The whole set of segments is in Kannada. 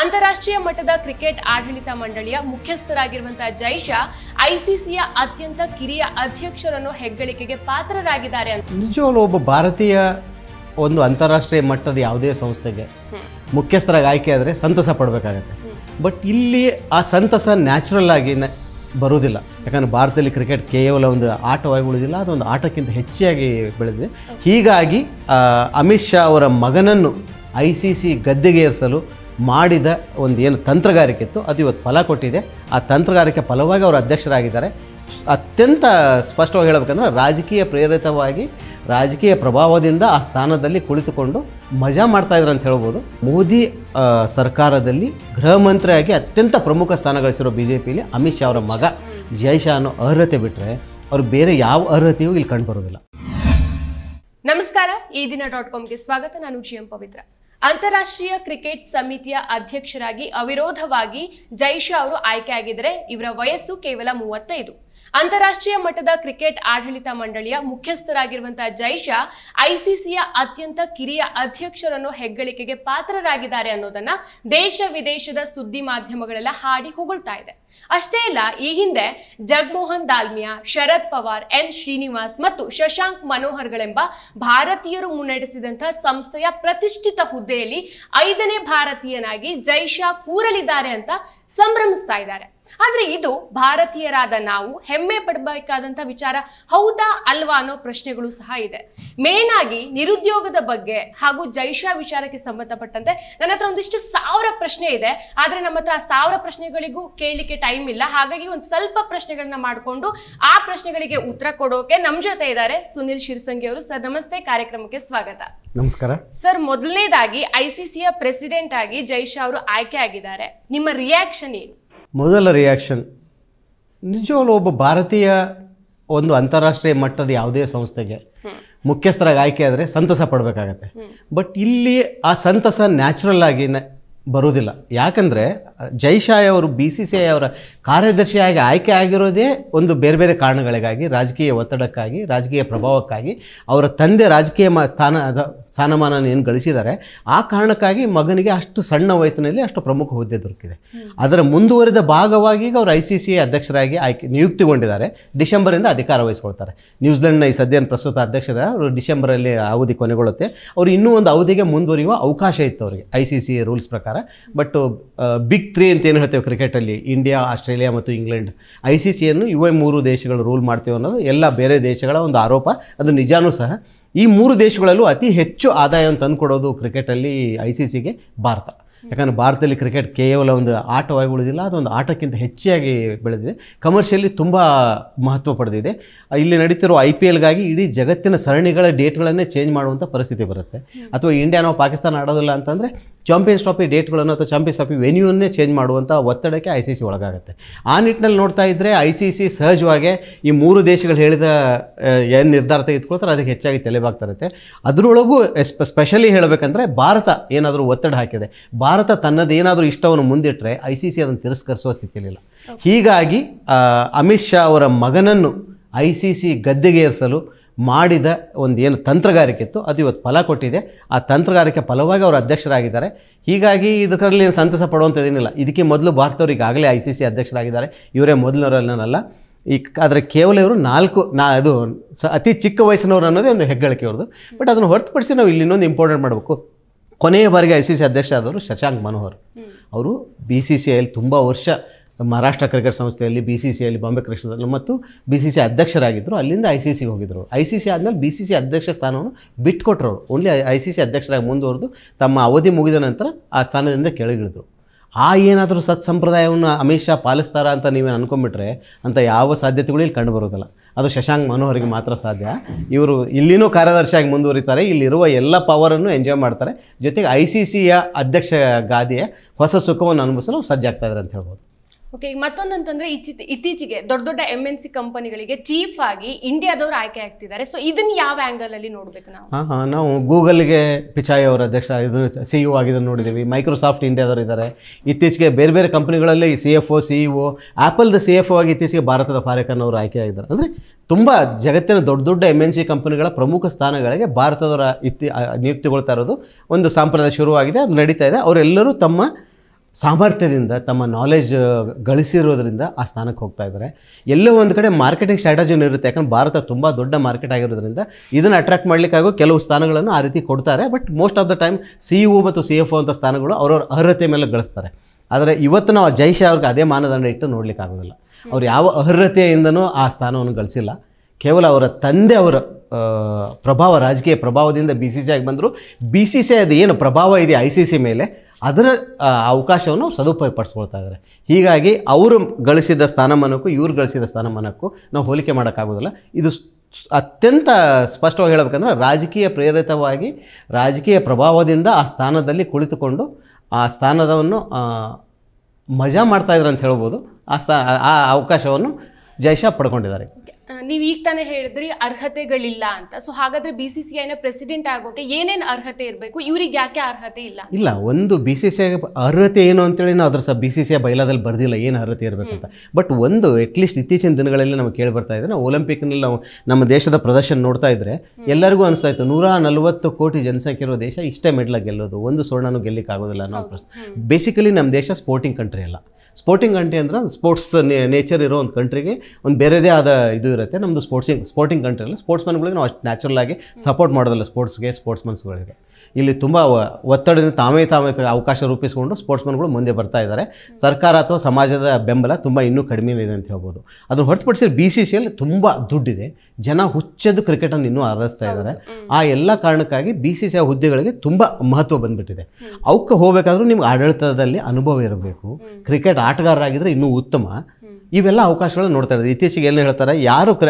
ಅಂತಾರಾಷ್ಟ್ರೀಯ ಮಟ್ಟದ ಕ್ರಿಕೆಟ್ ಆಡಳಿತ ಮಂಡಳಿಯ ಮುಖ್ಯಸ್ಥರಾಗಿರುವಂತಹ ಜೈಶಾ ಐಸಿಸಿಯ ಅತ್ಯಂತ ಕಿರಿಯ ಅಧ್ಯಕ್ಷರನ್ನು ಹೆಗ್ಗಳಿಕೆಗೆ ಪಾತ್ರರಾಗಿದ್ದಾರೆ ಅಂತ ನಿಜವಾಗ್ಲೂ ಒಬ್ಬ ಭಾರತೀಯ ಒಂದು ಅಂತಾರಾಷ್ಟ್ರೀಯ ಮಟ್ಟದ ಯಾವುದೇ ಸಂಸ್ಥೆಗೆ ಮುಖ್ಯಸ್ಥರಾಗಿ ಆಯ್ಕೆ ಆದರೆ ಸಂತಸ ಪಡಬೇಕಾಗತ್ತೆ ಬಟ್ ಇಲ್ಲಿ ಆ ಸಂತಸ ನ್ಯಾಚುರಲ್ ಆಗಿ ಬರುವುದಿಲ್ಲ ಯಾಕಂದರೆ ಭಾರತದಲ್ಲಿ ಕ್ರಿಕೆಟ್ ಕೇವಲ ಒಂದು ಆಟವಾಗಿ ಉಳಿದಿಲ್ಲ ಅದೊಂದು ಆಟಕ್ಕಿಂತ ಹೆಚ್ಚಾಗಿ ಬೆಳೆದಿದೆ ಹೀಗಾಗಿ ಅಮಿತ್ ಶಾ ಅವರ ಮಗನನ್ನು ಐ ಸಿ ಸಿ ಗದ್ದೆಗೆ ಏರಿಸಲು ಮಾಡಿದ ಒಂದು ಏನು ತಂತ್ರಗಾರಿಕೆ ಇತ್ತು ಅದು ಇವತ್ತು ಫಲ ಕೊಟ್ಟಿದೆ ಆ ತಂತ್ರಗಾರಿಕೆ ಫಲವಾಗಿ ಅವರು ಅಧ್ಯಕ್ಷರಾಗಿದ್ದಾರೆ ಅತ್ಯಂತ ಸ್ಪಷ್ಟವಾಗಿ ಹೇಳಬೇಕಂದ್ರೆ ರಾಜಕೀಯ ಪ್ರೇರಿತವಾಗಿ ರಾಜಕೀಯ ಪ್ರಭಾವದಿಂದ ಆ ಸ್ಥಾನದಲ್ಲಿ ಕುಳಿತುಕೊಂಡು ಮಜಾ ಮಾಡ್ತಾ ಇದ್ರು ಅಂತ ಹೇಳ್ಬೋದು ಮೋದಿ ಸರ್ಕಾರದಲ್ಲಿ ಗೃಹ ಮಂತ್ರಿಯಾಗಿ ಅತ್ಯಂತ ಪ್ರಮುಖ ಸ್ಥಾನ ಗಳಿಸಿರೋ ಬಿ ಜೆ ಪಿಲಿ ಅಮಿತ್ ಶಾ ಅವರ ಮಗ ಜೈ ಶಾ ಅನ್ನೋ ಅರ್ಹತೆ ಬಿಟ್ಟರೆ ಅವ್ರು ಬೇರೆ ಯಾವ ಅರ್ಹತೆಯೂ ಇಲ್ಲಿ ಕಂಡು ಬರೋದಿಲ್ಲ ನಮಸ್ಕಾರ ಈ ದಿನ ಡಾಟ್ ಕಾಮ್ಗೆ ಸ್ವಾಗತ ನಾನು ಜಿ ಎಂ ಪವಿತ್ರ ಅಂತಾರಾಷ್ಟ್ರೀಯ ಕ್ರಿಕೆಟ್ ಸಮಿತಿಯ ಅಧ್ಯಕ್ಷರಾಗಿ ಅವಿರೋಧವಾಗಿ ಜೈಶಾ ಅವರು ಆಯ್ಕೆಯಾಗಿದ್ದರೆ ಇವರ ವಯಸ್ಸು ಕೇವಲ ಮೂವತ್ತೈದು ಅಂತಾರಾಷ್ಟ್ರೀಯ ಮಟ್ಟದ ಕ್ರಿಕೆಟ್ ಆಡಳಿತ ಮಂಡಳಿಯ ಮುಖ್ಯಸ್ಥರಾಗಿರುವಂತಹ ಜೈಶಾ ಐಸಿಸಿಯ ಅತ್ಯಂತ ಕಿರಿಯ ಅಧ್ಯಕ್ಷರನ್ನು ಹೆಗ್ಗಳಿಕೆಗೆ ಪಾತ್ರರಾಗಿದ್ದಾರೆ ಅನ್ನೋದನ್ನ ದೇಶ ವಿದೇಶದ ಸುದ್ದಿ ಮಾಧ್ಯಮಗಳೆಲ್ಲ ಹಾಡಿ ಹೊಗಳ್ತಾ ಇದೆ ಅಷ್ಟೇ ಇಲ್ಲ ಈ ಹಿಂದೆ ಜಗಮೋಹನ್ ದಾಲ್ಮಿಯಾ ಶರದ್ ಪವಾರ್ ಎನ್ ಶ್ರೀನಿವಾಸ್ ಮತ್ತು ಶಶಾಂಕ್ ಮನೋಹರ್ಗಳೆಂಬ ಭಾರತೀಯರು ಮುನ್ನಡೆಸಿದಂತಹ ಸಂಸ್ಥೆಯ ಪ್ರತಿಷ್ಠಿತ ಹುದ್ದೆಯಲ್ಲಿ ಐದನೇ ಭಾರತೀಯನಾಗಿ ಜೈಶಾ ಕೂರಲಿದ್ದಾರೆ ಅಂತ ಸಂಭ್ರಮಿಸ್ತಾ ಇದ್ದಾರೆ ಆದ್ರೆ ಇದು ಭಾರತೀಯರಾದ ನಾವು ಹೆಮ್ಮೆ ಪಡಬೇಕಾದಂತ ವಿಚಾರ ಹೌದಾ ಅಲ್ವಾ ಅನ್ನೋ ಪ್ರಶ್ನೆಗಳು ಸಹ ಇದೆ ಮೇನ್ ಆಗಿ ನಿರುದ್ಯೋಗದ ಬಗ್ಗೆ ಹಾಗೂ ಜೈಶಾ ವಿಚಾರಕ್ಕೆ ಸಂಬಂಧಪಟ್ಟಂತೆ ನನ್ನ ಹತ್ರ ಒಂದಿಷ್ಟು ಸಾವಿರ ಪ್ರಶ್ನೆ ಇದೆ ಆದ್ರೆ ನಮ್ಮ ಹತ್ರ ಆ ಸಾವಿರ ಪ್ರಶ್ನೆಗಳಿಗೂ ಕೇಳಲಿಕ್ಕೆ ಟೈಮ್ ಇಲ್ಲ ಹಾಗಾಗಿ ಒಂದು ಸ್ವಲ್ಪ ಪ್ರಶ್ನೆಗಳನ್ನ ಮಾಡಿಕೊಂಡು ಆ ಪ್ರಶ್ನೆಗಳಿಗೆ ಉತ್ತರ ಕೊಡೋಕೆ ನಮ್ ಜೊತೆ ಇದ್ದಾರೆ ಸುನಿಲ್ ಶಿರ್ಸಂಗಿ ಅವರು ಸರ್ ನಮಸ್ತೆ ಕಾರ್ಯಕ್ರಮಕ್ಕೆ ಸ್ವಾಗತ ನಮಸ್ಕಾರ ಸರ್ ಮೊದಲನೇದಾಗಿ ಐಸಿಸಿಯ ಪ್ರೆಸಿಡೆಂಟ್ ಆಗಿ ಜೈಶಾ ಅವರು ಆಯ್ಕೆ ಆಗಿದ್ದಾರೆ ನಿಮ್ಮ ರಿಯಾಕ್ಷನ್ ಏನು ಮೊದಲ ರಿಯಾಕ್ಷನ್ ನಿಜವಾಗ್ಲೂ ಒಬ್ಬ ಭಾರತೀಯ ಒಂದು ಅಂತಾರಾಷ್ಟ್ರೀಯ ಮಟ್ಟದ ಯಾವುದೇ ಸಂಸ್ಥೆಗೆ ಮುಖ್ಯಸ್ಥರಾಗಿ ಆಯ್ಕೆ ಆದರೆ ಸಂತಸ ಪಡಬೇಕಾಗತ್ತೆ ಬಟ್ ಇಲ್ಲಿ ಆ ಸಂತಸ ನ್ಯಾಚುರಲ್ ಆಗಿ ಬರುವುದಿಲ್ಲ ಯಾಕಂದರೆ ಜೈಶಾಯ್ ಅವರು ಬಿ ಸಿ ಸಿ ಐ ಅವರ ಕಾರ್ಯದರ್ಶಿಯಾಗಿ ಆಯ್ಕೆ ಆಗಿರೋದೇ ಒಂದು ಬೇರೆ ಬೇರೆ ಕಾರಣಗಳಿಗಾಗಿ ರಾಜಕೀಯ ಒತ್ತಡಕ್ಕಾಗಿ ರಾಜಕೀಯ ಪ್ರಭಾವಕ್ಕಾಗಿ ಅವರ ತಂದೆ ರಾಜಕೀಯ ಮ ಸ್ಥಾನ ಸ್ಥಾನಮಾನ ಏನು ಗಳಿಸಿದ್ದಾರೆ ಆ ಕಾರಣಕ್ಕಾಗಿ ಮಗನಿಗೆ ಅಷ್ಟು ಸಣ್ಣ ವಯಸ್ಸಿನಲ್ಲಿ ಅಷ್ಟು ಪ್ರಮುಖ ಹುದ್ದೆ ದೊರಕಿದೆ ಅದರ ಮುಂದುವರಿದ ಭಾಗವಾಗಿ ಅವರು ಐ ಸಿ ಸಿ ಅಧ್ಯಕ್ಷರಾಗಿ ಆಯ್ಕೆ ನಿಯುಕ್ತಿಗೊಂಡಿದ್ದಾರೆ ಡಿಸೆಂಬರಿಂದ ಅಧಿಕಾರ ವಹಿಸ್ಕೊಳ್ತಾರೆ ನ್ಯೂಜಿಲೆಂಡ್ನ ಈ ಸದ್ಯನ ಪ್ರಸ್ತುತ ಅಧ್ಯಕ್ಷರ ಅವರು ಡಿಸೆಂಬರಲ್ಲಿ ಅವಧಿ ಕೊನೆಗೊಳ್ಳುತ್ತೆ ಅವರು ಇನ್ನೂ ಒಂದು ಅವಧಿಗೆ ಮುಂದುವರಿಯುವ ಅವಕಾಶ ಇತ್ತು ಅವರಿಗೆ ಐ ಸಿ ಸಿ ರೂಲ್ಸ್ ಪ್ರಕಾರ ಪ್ರಕಾರ ಬಟ್ ಬಿಗ್ ತ್ರೀ ಅಂತ ಏನು ಹೇಳ್ತೇವೆ ಕ್ರಿಕೆಟಲ್ಲಿ ಇಂಡಿಯಾ ಆಸ್ಟ್ರೇಲಿಯಾ ಮತ್ತು ಇಂಗ್ಲೆಂಡ್ ಐ ಸಿ ಸಿಯನ್ನು ಇವೇ ಮೂರು ದೇಶಗಳು ರೂಲ್ ಮಾಡ್ತೇವೆ ಅನ್ನೋದು ಎಲ್ಲ ಬೇರೆ ದೇಶಗಳ ಒಂದು ಆರೋಪ ಅದು ನಿಜಾನೂ ಸಹ ಈ ಮೂರು ದೇಶಗಳಲ್ಲೂ ಅತಿ ಹೆಚ್ಚು ಆದಾಯವನ್ನು ತಂದುಕೊಡೋದು ಕ್ರಿಕೆಟಲ್ಲಿ ಐ ಸಿ ಸಿಗೆ ಭಾರತ ಯಾಕಂದರೆ ಭಾರತದಲ್ಲಿ ಕ್ರಿಕೆಟ್ ಕೇವಲ ಒಂದು ಆಟವಾಗಿ ಉಳಿದಿಲ್ಲ ಅದೊಂದು ಆಟಕ್ಕಿಂತ ಹೆಚ್ಚಾಗಿ ಬೆಳೆದಿದೆ ಕಮರ್ಷಿಯಲಿ ತುಂಬ ಮಹತ್ವ ಪಡೆದಿದೆ ಇಲ್ಲಿ ನಡೀತಿರುವ ಐ ಪಿ ಎಲ್ಗಾಗಿ ಇಡೀ ಜಗತ್ತಿನ ಸರಣಿಗಳ ಡೇಟ್ಗಳನ್ನೇ ಚೇಂಜ್ ಮಾಡುವಂಥ ಪರಿಸ್ಥಿತಿ ಬರುತ್ತೆ ಅಥವಾ ಇಂಡಿಯಾ ನಾವು ಪಾಕಿಸ್ತಾನ ಆಡೋದಿಲ್ಲ ಅಂತಂದರೆ ಚಾಂಪಿಯನ್ಸ್ ಟ್ರಾಫಿ ಡೇಟ್ಗಳನ್ನು ಅಥವಾ ಚಾಂಪಿಯನ್ಸ್ ಟ್ರಾಫಿ ವೆನ್ಯೂನ್ನೇ ಚೇಂಜ್ ಮಾಡುವಂಥ ಒತ್ತಡಕ್ಕೆ ಐ ಸಿ ಸಿ ಒಳಗಾಗುತ್ತೆ ಆ ನಿಟ್ಟಿನಲ್ಲಿ ನೋಡ್ತಾ ಇದ್ದರೆ ಐ ಸಿ ಸಿ ಸಹಜವಾಗಿ ಈ ಮೂರು ದೇಶಗಳು ಹೇಳಿದ ಏನು ನಿರ್ಧಾರ ತೆಗೆದುಕೊಳ್ತಾರೆ ಅದಕ್ಕೆ ಹೆಚ್ಚಾಗಿ ತಲೆಬಾಗ್ತಾ ಇರುತ್ತೆ ಅದರೊಳಗೂ ಎಸ್ ಸ್ಪೆಷಲಿ ಹೇಳಬೇಕಂದ್ರೆ ಭಾರತ ಏನಾದರೂ ಒತ್ತಡ ಹಾಕಿದೆ ಭಾರತ ತನ್ನದೇನಾದರೂ ಇಷ್ಟವನ್ನು ಮುಂದಿಟ್ಟರೆ ಐ ಸಿ ಸಿ ಅದನ್ನು ತಿರಸ್ಕರಿಸುವ ಸ್ಥಿತಿಯಲ್ಲಿಲ್ಲ ಹೀಗಾಗಿ ಅಮಿತ್ ಶಾ ಅವರ ಮಗನನ್ನು ಐ ಸಿ ಸಿ ಏರಿಸಲು ಮಾಡಿದ ಒಂದು ಏನು ತಂತ್ರಗಾರಿಕೆ ಇತ್ತು ಅದು ಇವತ್ತು ಫಲ ಕೊಟ್ಟಿದೆ ಆ ತಂತ್ರಗಾರಿಕೆ ಫಲವಾಗಿ ಅವರು ಅಧ್ಯಕ್ಷರಾಗಿದ್ದಾರೆ ಹೀಗಾಗಿ ಇದರಲ್ಲಿ ಏನು ಸಂತಸ ಪಡುವಂಥದ್ದೇನಿಲ್ಲ ಇದಕ್ಕೆ ಮೊದಲು ಭಾರತವ್ರು ಈಗಾಗಲೇ ಐ ಸಿ ಸಿ ಅಧ್ಯಕ್ಷರಾಗಿದ್ದಾರೆ ಇವರೇ ಮೊದಲನವರಲ್ಲ ಈ ಆದರೆ ಕೇವಲ ಇವರು ನಾಲ್ಕು ನಾ ಅದು ಸ ಅತಿ ಚಿಕ್ಕ ವಯಸ್ಸಿನವರು ಅನ್ನೋದೇ ಒಂದು ಹೆಗ್ಗಳಿಕೆ ಅವ್ರದ್ದು ಬಟ್ ಅದನ್ನು ಹೊರತುಪಡಿಸಿ ನಾವು ಇಲ್ಲಿ ಇನ್ನೊಂದು ಇಂಪಾರ್ಟೆಂಟ್ ಮಾಡಬೇಕು ಕೊನೆಯ ಬಾರಿಗೆ ಐ ಸಿ ಸಿ ಅಧ್ಯಕ್ಷ ಆದವರು ಶಶಾಂಕ್ ಮನೋಹರ್ ಅವರು ಬಿ ಸಿ ಸಿ ಐಯಲ್ಲಿ ತುಂಬ ವರ್ಷ ಮಹಾರಾಷ್ಟ್ರ ಕ್ರಿಕೆಟ್ ಸಂಸ್ಥೆಯಲ್ಲಿ ಬಿ ಸಿ ಸಿಯಲ್ಲಿ ಬಾಂಬೆ ಕೃಷ್ಣದಲ್ಲಿ ಮತ್ತು ಬಿ ಸಿ ಸಿ ಅಧ್ಯಕ್ಷರಾಗಿದ್ದರು ಅಲ್ಲಿಂದ ಐ ಸಿ ಸಿಗೆ ಹೋಗಿದ್ದರು ಐ ಸಿ ಸಿ ಆದಮೇಲೆ ಬಿ ಸಿ ಸಿ ಅಧ್ಯಕ್ಷ ಸ್ಥಾನವನ್ನು ಬಿಟ್ಕೊಟ್ರು ಓನ್ಲಿ ಐ ಸಿ ಸಿ ಅಧ್ಯಕ್ಷರಾಗಿ ಮುಂದುವರೆದು ತಮ್ಮ ಅವಧಿ ಮುಗಿದ ನಂತರ ಆ ಸ್ಥಾನದಿಂದ ಕೆಳಗಿಳಿದ್ರು ಆ ಏನಾದರೂ ಸತ್ ಸಂಪ್ರದಾಯವನ್ನು ಅಮಿತ್ ಶಾ ಪಾಲಿಸ್ತಾರ ಅಂತ ನೀವೇನು ಅಂದ್ಕೊಂಬಿಟ್ರೆ ಅಂತ ಯಾವ ಸಾಧ್ಯತೆಗಳು ಇಲ್ಲಿ ಕಂಡುಬರೋದಿಲ್ಲ ಅದು ಶಶಾಂಕ್ ಮನೋಹರಿಗೆ ಮಾತ್ರ ಸಾಧ್ಯ ಇವರು ಇಲ್ಲಿನೂ ಕಾರ್ಯದರ್ಶಿಯಾಗಿ ಮುಂದುವರಿತಾರೆ ಇಲ್ಲಿರುವ ಎಲ್ಲ ಪವರನ್ನು ಎಂಜಾಯ್ ಮಾಡ್ತಾರೆ ಜೊತೆಗೆ ಐ ಸಿ ಸಿಯ ಅಧ್ಯಕ್ಷ ಗಾದಿಯ ಹೊಸ ಸುಖವನ್ನು ಅನುಭವಿಸಲು ಇದ್ದಾರೆ ಅಂತ ಹೇಳ್ಬೋದು ಓಕೆ ಈಗ ಮತ್ತೊಂದು ಅಂತಂದ್ರೆ ಇತ್ತೀಚೆಗೆ ದೊಡ್ಡ ದೊಡ್ಡ ಎಮ್ ಎನ್ ಸಿ ಕಂಪನಿಗಳಿಗೆ ಚೀಫ್ ಆಗಿ ಇಂಡಿಯಾದವರು ಆಯ್ಕೆ ಆಗ್ತಿದ್ದಾರೆ ಸೊ ಇದನ್ನ ಯಾವ ಆಂಗಲ್ ಅಲ್ಲಿ ನೋಡ್ಬೇಕು ನಾವು ಹಾ ನಾವು ಗೂಗಲ್ಗೆ ಪಿಚಾಯಿ ಅವರ ಅಧ್ಯಕ್ಷ ಇದು ಸಿ ಇ e ಆಗಿದ್ದನ್ನು ನೋಡಿದ್ದೀವಿ ಮೈಕ್ರೋಸಾಫ್ಟ್ ಇಂಡಿಯಾದವರು ಇದ್ದಾರೆ ಇತ್ತೀಚೆಗೆ ಬೇರೆ ಬೇರೆ ಕಂಪನಿಗಳಲ್ಲಿ C F O C O the C F O ಆಗಿ ಇತ್ತೀಚೆಗೆ ಭಾರತದ ಫಾರೆಕನ್ ಅವರು ಆಯ್ಕೆ ಆಗಿದ್ದಾರೆ ಅಂದರೆ ತುಂಬ ಜಗತ್ತಿನ ದೊಡ್ಡ ದೊಡ್ಡ ಎಮ್ ಎನ್ ಸಿ ಕಂಪನಿಗಳ ಪ್ರಮುಖ ಸ್ಥಾನಗಳಿಗೆ ಭಾರತದವರ ಇತ್ತಿ ನಿಯುಕ್ತಿಗೊಳ್ತಾ ಇರೋದು ಒಂದು ಸಂಪ್ರದಾಯ ಶುರುವಾಗಿದೆ ಅದು ನಡೀತಾ ಇದೆ ಅವರೆಲ್ಲರೂ ತಮ್ಮ ಸಾಮರ್ಥ್ಯದಿಂದ ತಮ್ಮ ನಾಲೆಜ್ ಗಳಿಸಿರೋದ್ರಿಂದ ಆ ಸ್ಥಾನಕ್ಕೆ ಹೋಗ್ತಾ ಇದ್ದಾರೆ ಎಲ್ಲೋ ಒಂದು ಕಡೆ ಮಾರ್ಕೆಟಿಂಗ್ ಸ್ಟ್ರಾಟಜಿನೂ ಇರುತ್ತೆ ಯಾಕಂದ್ರೆ ಭಾರತ ತುಂಬ ದೊಡ್ಡ ಮಾರ್ಕೆಟ್ ಆಗಿರೋದ್ರಿಂದ ಇದನ್ನು ಅಟ್ರಾಕ್ಟ್ ಮಾಡಲಿಕ್ಕಾಗೋ ಕೆಲವು ಸ್ಥಾನಗಳನ್ನು ಆ ರೀತಿ ಕೊಡ್ತಾರೆ but most of the time C E ಮತ್ತು ಸಿ ಎಫ್ ಅಂತ ಸ್ಥಾನಗಳು ಅವರವ್ರ ಅರ್ಹತೆ ಮೇಲೆ ಗಳಿಸ್ತಾರೆ ಆದರೆ ಇವತ್ತು ನಾವು ಶಾ ಅವ್ರಿಗೆ ಅದೇ ಮಾನದಂಡ ಇಟ್ಟು ನೋಡಲಿಕ್ಕಾಗೋದಿಲ್ಲ ಅವ್ರು ಯಾವ ಅರ್ಹತೆಯಿಂದನೂ ಆ ಸ್ಥಾನವನ್ನು ಗಳಿಸಿಲ್ಲ ಕೇವಲ ಅವರ ತಂದೆ ಅವರ ಪ್ರಭಾವ ರಾಜಕೀಯ ಪ್ರಭಾವದಿಂದ ಬಿ ಸಿ ಸಿ ಆಗಿ ಬಂದರು ಬಿ ಸಿ ಸಿ ಅದು ಏನು ಪ್ರಭಾವ ಇದೆ ಐ ಸಿ ಸಿ ಮೇಲೆ ಅದರ ಅವಕಾಶವನ್ನು ಸದುಪಯೋಗಪಡಿಸ್ಕೊಳ್ತಾ ಇದ್ದಾರೆ ಹೀಗಾಗಿ ಅವರು ಗಳಿಸಿದ ಸ್ಥಾನಮಾನಕ್ಕೂ ಇವ್ರು ಗಳಿಸಿದ ಸ್ಥಾನಮಾನಕ್ಕೂ ನಾವು ಹೋಲಿಕೆ ಮಾಡೋಕ್ಕಾಗೋದಿಲ್ಲ ಇದು ಅತ್ಯಂತ ಸ್ಪಷ್ಟವಾಗಿ ಹೇಳಬೇಕಂದ್ರೆ ರಾಜಕೀಯ ಪ್ರೇರಿತವಾಗಿ ರಾಜಕೀಯ ಪ್ರಭಾವದಿಂದ ಆ ಸ್ಥಾನದಲ್ಲಿ ಕುಳಿತುಕೊಂಡು ಆ ಸ್ಥಾನದವನ್ನು ಮಜಾ ಮಾಡ್ತಾಯಿದ್ರು ಅಂತ ಹೇಳ್ಬೋದು ಆ ಸ್ಥಾ ಆ ಅವಕಾಶವನ್ನು ಜೈಶಾ ಪಡ್ಕೊಂಡಿದ್ದಾರೆ ನೀವು ಈಗ ತಾನೇ ಹೇಳಿದ್ರಿ ಅರ್ಹತೆಗಳಿಲ್ಲ ಅಂತ ಸೊ ಹಾಗಾದ್ರೆ ಬಿ ಸಿ ಸಿ ಐನ ಪ್ರೆಸಿಡೆಂಟ್ ಆಗೋಕೆ ಏನೇನು ಅರ್ಹತೆ ಇರಬೇಕು ಇವ್ರಿಗೆ ಯಾಕೆ ಅರ್ಹತೆ ಇಲ್ಲ ಇಲ್ಲ ಒಂದು ಬಿ ಸಿ ಸಿ ಐ ಅರ್ಹತೆ ಏನು ಅಂತೇಳಿ ನಾವು ಅದ್ರ ಸಹ ಬಿ ಸಿ ಸಿ ಐ ಬೈಲಾದಲ್ಲಿ ಬರ್ದಿಲ್ಲ ಏನು ಅರ್ಹತೆ ಇರಬೇಕು ಅಂತ ಬಟ್ ಒಂದು ಅಟ್ಲೀಸ್ಟ್ ಇತ್ತೀಚಿನ ದಿನಗಳಲ್ಲಿ ನಮಗೆ ಕೇಳಿ ಬರ್ತಾ ಇದ್ದರೆ ನಾವು ಒಲಿಂಪಿಕ್ನಲ್ಲಿ ನಾವು ನಮ್ಮ ದೇಶದ ಪ್ರದರ್ಶನ ನೋಡ್ತಾ ಇದ್ರೆ ಎಲ್ಲರಿಗೂ ಅನಿಸ್ತಾಯಿತ್ತು ನೂರ ನಲವತ್ತು ಕೋಟಿ ಜನಸಂಖ್ಯೆ ಇರೋ ದೇಶ ಇಷ್ಟೇ ಮೆಡ್ಲ ಗೆಲ್ಲೋದು ಒಂದು ಸುವರ್ಣನೂ ಆಗೋದಿಲ್ಲ ಅನ್ನೋ ಪ್ರಶ್ನೆ ಬೇಸಿಕಲಿ ನಮ್ಮ ದೇಶ ಸ್ಪೋರ್ಟಿಂಗ್ ಕಂಟ್ರಿ ಅಲ್ಲ ಸ್ಪೋರ್ಟಿಂಗ್ ಕಂಟ್ರಿ ಅಂದ್ರೆ ಸ್ಪೋರ್ಟ್ಸ್ ನೇಚರ್ ಇರೋ ಒಂದು ಕಂಟ್ರಿಗೆ ಒಂದು ಬೇರೆದೇ ಆದ ಇದು ಇರುತ್ತೆ ನಮ್ಮದು ಸ್ಪೋರ್ಟ್ಸಿಂಗ್ ಸ್ಪೋರ್ಟಿಂಗ್ ಕಂಟ್ರಿಯಲ್ಲಿ ಸ್ಪೋರ್ಟ್ಸ್ಮನ್ಗಳಿಗೆ ನಾವು ಅಷ್ಟು ಸಪೋರ್ಟ್ ಮಾಡೋದಿಲ್ಲ ಸ್ಪೋರ್ಟ್ಸ್ಗೆ ಸ್ಪೋರ್ಟ್ಸ್ಮನ್ಸ್ಗಳಿಗೆ ಇಲ್ಲಿ ತುಂಬ ಒತ್ತಡದಿಂದ ತಾವೇ ತಾಮೇ ಅವಕಾಶ ರೂಪಿಸಿಕೊಂಡು ಸ್ಪೋರ್ಟ್ಸ್ಮನ್ಗಳು ಮುಂದೆ ಬರ್ತಾ ಇದ್ದಾರೆ ಸರ್ಕಾರ ಅಥವಾ ಸಮಾಜದ ಬೆಂಬಲ ತುಂಬ ಇನ್ನೂ ಕಡಿಮೆ ಇದೆ ಅಂತ ಹೇಳ್ಬೋದು ಅದನ್ನು ಹೊರತುಪಡಿಸಿ ಬಿ ಸಿ ಸಿ ಅಲ್ಲಿ ತುಂಬ ದುಡ್ಡಿದೆ ಜನ ಹುಚ್ಚದು ಕ್ರಿಕೆಟನ್ನು ಇನ್ನೂ ಆರಾಧಿಸ್ತಾ ಇದ್ದಾರೆ ಆ ಎಲ್ಲ ಕಾರಣಕ್ಕಾಗಿ ಬಿ ಸಿ ಸಿ ಆ ಹುದ್ದೆಗಳಿಗೆ ತುಂಬ ಮಹತ್ವ ಬಂದ್ಬಿಟ್ಟಿದೆ ಅವಕ್ಕೆ ಹೋಗಬೇಕಾದ್ರೂ ನಿಮ್ಗೆ ಆಡಳಿತದಲ್ಲಿ ಅನುಭವ ಇರಬೇಕು ಕ್ರಿಕೆಟ್ ಆಟಗಾರರಾಗಿದ್ದರೆ ಇನ್ನೂ ಉತ್ತಮ ಇವೆಲ್ಲ ಅವಕಾಶಗಳನ್ನ ನೋಡ್ತಾ ಇರೋದು ಇತ್ತೀಚೆಗೆ ಏನು ಹೇಳ್ತಾರೆ ಯಾರು ಕ್ರ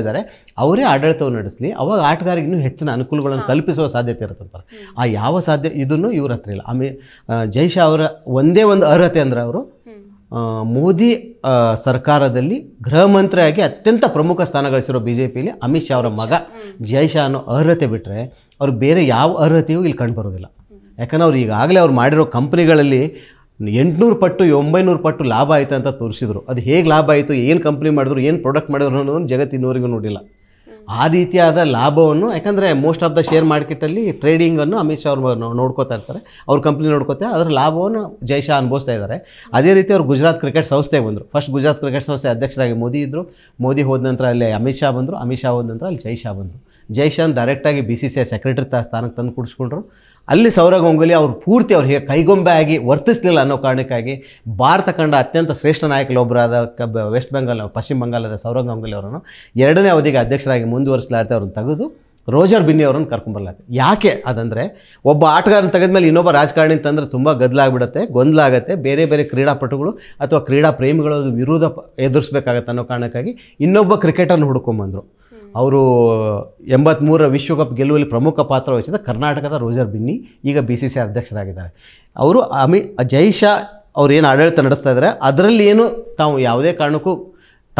ಇದ್ದಾರೆ ಅವರೇ ಆಡಳಿತವನ್ನು ನಡೆಸಲಿ ಅವಾಗ ಇನ್ನೂ ಹೆಚ್ಚಿನ ಅನುಕೂಲಗಳನ್ನು ಕಲ್ಪಿಸುವ ಸಾಧ್ಯತೆ ಇರುತ್ತಂತಾರೆ ಆ ಯಾವ ಸಾಧ್ಯ ಇದನ್ನು ಇವ್ರ ಹತ್ರ ಇಲ್ಲ ಆಮೇಲೆ ಶಾ ಅವರ ಒಂದೇ ಒಂದು ಅರ್ಹತೆ ಅಂದರೆ ಅವರು ಮೋದಿ ಸರ್ಕಾರದಲ್ಲಿ ಗೃಹ ಮಂತ್ರಿಯಾಗಿ ಅತ್ಯಂತ ಪ್ರಮುಖ ಸ್ಥಾನ ಗಳಿಸಿರೋ ಬಿ ಜೆ ಪಿಯಲ್ಲಿ ಅಮಿತ್ ಶಾ ಅವರ ಮಗ ಶಾ ಅನ್ನೋ ಅರ್ಹತೆ ಬಿಟ್ಟರೆ ಅವ್ರು ಬೇರೆ ಯಾವ ಅರ್ಹತೆಯೂ ಇಲ್ಲಿ ಕಂಡುಬರೋದಿಲ್ಲ ಯಾಕಂದ್ರೆ ಅವ್ರು ಈಗಾಗಲೇ ಅವ್ರು ಮಾಡಿರೋ ಕಂಪ್ನಿಗಳಲ್ಲಿ ಎಂಟುನೂರು ಪಟ್ಟು ಒಂಬೈನೂರು ಪಟ್ಟು ಲಾಭ ಆಯಿತು ಅಂತ ತೋರಿಸಿದ್ರು ಅದು ಹೇಗೆ ಲಾಭ ಆಯಿತು ಏನು ಕಂಪ್ನಿ ಮಾಡಿದ್ರು ಏನು ಪ್ರಾಡಕ್ಟ್ ಮಾಡಿದ್ರು ಅನ್ನೋದನ್ನು ಜಗತ್ತಿನವರಿಗೂ ನೋಡಿಲ್ಲ ಆ ರೀತಿಯಾದ ಲಾಭವನ್ನು ಯಾಕಂದರೆ ಮೋಸ್ಟ್ ಆಫ್ ದ ಶೇರ್ ಮಾರ್ಕೆಟಲ್ಲಿ ಟ್ರೇಡಿಂಗನ್ನು ಅಮಿತ್ ಶಾ ಅವರು ನೋಡ್ಕೋತಾ ಇರ್ತಾರೆ ಅವ್ರ ಕಂಪ್ನಿ ನೋಡ್ಕೋತಾ ಅದರ ಲಾಭವನ್ನು ಶಾ ಅನುಭವಿಸ್ತಾ ಇದ್ದಾರೆ ಅದೇ ರೀತಿ ಅವರು ಗುಜರಾತ್ ಕ್ರಿಕೆಟ್ ಸಂಸ್ಥೆ ಬಂದರು ಫಸ್ಟ್ ಗುಜರಾತ್ ಕ್ರಿಕೆಟ್ ಸಂಸ್ಥೆ ಅಧ್ಯಕ್ಷರಾಗಿ ಮೋದಿ ಇದ್ದರು ಮೋದಿ ಹೋದ ನಂತರ ಅಲ್ಲಿ ಅಮಿತ್ ಶಾ ಬಂದರು ಅಮಿತ್ ಶಾ ಹೋದ ನಂತರ ಅಲ್ಲಿ ಶಾ ಬಂದರು ಜೈಶಾನ್ ಡೈರೆಕ್ಟಾಗಿ B C C I secretary ತ ಸ್ಥಾನಕ್ಕೆ ತಂದು ಕೂಡಿಸ್ಕೊಂಡ್ರು ಅಲ್ಲಿ ಸೌರವ್ ಗಂಗೂಲಿ ಅವರು ಪೂರ್ತಿ ಅವ್ರು ಕೈಗೊಂಬೆ ಆಗಿ ವರ್ತಿಸಲಿಲ್ಲ ಅನ್ನೋ ಕಾರಣಕ್ಕಾಗಿ ಭಾರತ ಕಂಡ ಅತ್ಯಂತ ಶ್ರೇಷ್ಠ ನಾಯಕರೊಬ್ಬರಾದ ಕ ವೆಸ್ಟ್ ಬೆಂಗಾಲ್ ಪಶ್ಚಿಮ ಬಂಗಾಲದ ಸೌರವ್ ಗಂಗೂಲಿ ಅವರನ್ನು ಎರಡನೇ ಅವಧಿಗೆ ಅಧ್ಯಕ್ಷರಾಗಿ ಮುಂದುವರಿಸಲಾರದೆ ಅವ್ರನ್ನ ತೆಗೆದು ರೋಜರ್ ಬಿನ್ನಿ ಅವರನ್ನು ಕರ್ಕೊಂಬರ್ಲಾತ್ತೆ ಯಾಕೆ ಅದಂದರೆ ಒಬ್ಬ ಆಟಗಾರನ ತೆಗೆದ್ಮೇಲೆ ಇನ್ನೊಬ್ಬ ರಾಜಕಾರಣಿ ಅಂತಂದರೆ ತುಂಬ ಆಗಿಬಿಡುತ್ತೆ ಗೊಂದಲ ಆಗುತ್ತೆ ಬೇರೆ ಬೇರೆ ಕ್ರೀಡಾಪಟುಗಳು ಅಥವಾ ಕ್ರೀಡಾ ಪ್ರೇಮಿಗಳು ವಿರೋಧ ಎದುರಿಸ್ಬೇಕಾಗತ್ತೆ ಅನ್ನೋ ಕಾರಣಕ್ಕಾಗಿ ಇನ್ನೊಬ್ಬ ಕ್ರಿಕೆಟರ್ನ ಹುಡ್ಕೊಂಬಂದರು ಅವರು ಎಂಬತ್ತ್ಮೂರರ ವಿಶ್ವಕಪ್ ಗೆಲ್ಲುವಲ್ಲಿ ಪ್ರಮುಖ ಪಾತ್ರ ವಹಿಸಿದ ಕರ್ನಾಟಕದ ರೋಜರ್ ಬಿನ್ನಿ ಈಗ ಬಿ ಸಿ ಸಿ ಅಧ್ಯಕ್ಷರಾಗಿದ್ದಾರೆ ಅವರು ಅಮಿ ಜೈ ಶಾ ಅವ್ರು ಏನು ಆಡಳಿತ ನಡೆಸ್ತಾ ಇದ್ದಾರೆ ಅದರಲ್ಲಿ ಏನು ತಾವು ಯಾವುದೇ ಕಾರಣಕ್ಕೂ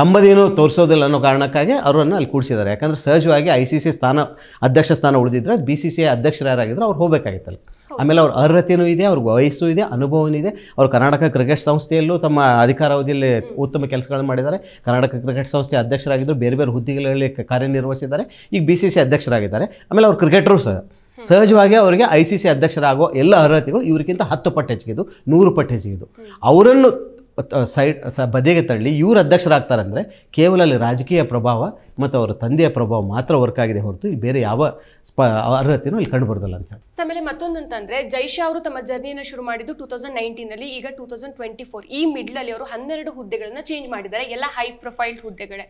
ತಮ್ಮದೇನು ತೋರಿಸೋದಿಲ್ಲ ಅನ್ನೋ ಕಾರಣಕ್ಕಾಗಿ ಅವರನ್ನು ಅಲ್ಲಿ ಕೂಡಿಸಿದ್ದಾರೆ ಯಾಕಂದರೆ ಸಹಜವಾಗಿ ಐ ಸಿ ಸಿ ಸ್ಥಾನ ಅಧ್ಯಕ್ಷ ಸ್ಥಾನ ಉಳಿದಿದ್ರೆ ಬಿ ಸಿ ಸಿ ಅಧ್ಯಕ್ಷರು ಯಾರಾಗಿದ್ದರೆ ಅವ್ರು ಹೋಗಬೇಕಾಗಿತ್ತಲ್ಲ ಆಮೇಲೆ ಅವ್ರ ಅರ್ಹತೆಯೂ ಇದೆ ಅವ್ರಿಗೆ ವಯಸ್ಸು ಇದೆ ಅನುಭವನೂ ಇದೆ ಅವರು ಕರ್ನಾಟಕ ಕ್ರಿಕೆಟ್ ಸಂಸ್ಥೆಯಲ್ಲೂ ತಮ್ಮ ಅಧಿಕಾರಾವಧಿಯಲ್ಲಿ ಉತ್ತಮ ಕೆಲಸಗಳನ್ನು ಮಾಡಿದ್ದಾರೆ ಕರ್ನಾಟಕ ಕ್ರಿಕೆಟ್ ಸಂಸ್ಥೆ ಅಧ್ಯಕ್ಷರಾಗಿದ್ದರು ಬೇರೆ ಬೇರೆ ಹುದ್ದೆಗಳಲ್ಲಿ ಕಾರ್ಯನಿರ್ವಹಿಸಿದ್ದಾರೆ ಈಗ ಬಿ ಸಿ ಸಿ ಅಧ್ಯಕ್ಷರಾಗಿದ್ದಾರೆ ಆಮೇಲೆ ಅವ್ರು ಕ್ರಿಕೆಟರು ಸಹ ಸಹಜವಾಗಿ ಅವರಿಗೆ ಐ ಸಿ ಸಿ ಅಧ್ಯಕ್ಷರಾಗೋ ಎಲ್ಲ ಅರ್ಹತೆಗಳು ಇವರಿಗಿಂತ ಹತ್ತು ಪಟ್ಟು ಹೆಚ್ಚಿಗಿದ್ದು ನೂರು ಪಟ್ಟು ಹೆಚ್ಚಿಗಿದ್ದು ಅವರನ್ನು ಸೈಡ್ ಬದಿಗೆ ತಳ್ಳಿ ಇವರು ಅಧ್ಯಕ್ಷರಾಗ್ತಾರಂದರೆ ಕೇವಲ ಅಲ್ಲಿ ರಾಜಕೀಯ ಪ್ರಭಾವ ಮತ್ತು ಅವರ ತಂದೆಯ ಪ್ರಭಾವ ಮಾತ್ರ ವರ್ಕ್ ಆಗಿದೆ ಹೊರತು ಇಲ್ಲಿ ಬೇರೆ ಯಾವ ಸ್ಪ ಅರ್ಹತೆಯೂ ಇಲ್ಲಿ ಕಂಡು ಅಂತ ಹೇಳಿ ಆಮೇಲೆ ಮತ್ತೊಂದು ಅಂತಂದರೆ ಜೈಶಾ ಅವರು ತಮ್ಮ ಜರ್ನಿಯನ್ನು ಶುರು ಮಾಡಿದ್ದು ಟೂ ತೌಸಂಡ್ ನೈನ್ಟೀನಲ್ಲಿ ಈಗ ಟೂ ತೌಸಂಡ್ ಟ್ವೆಂಟಿ ಫೋರ್ ಈ ಮಿಡ್ಲಲ್ಲಿ ಅವರು ಹನ್ನೆರಡು ಹುದ್ದೆಗಳನ್ನು ಚೇಂಜ್ ಮಾಡಿದ್ದಾರೆ ಎಲ್ಲ ಹೈ ಪ್ರೊಫೈಲ್ ಹುದ್ದೆಗಳೇ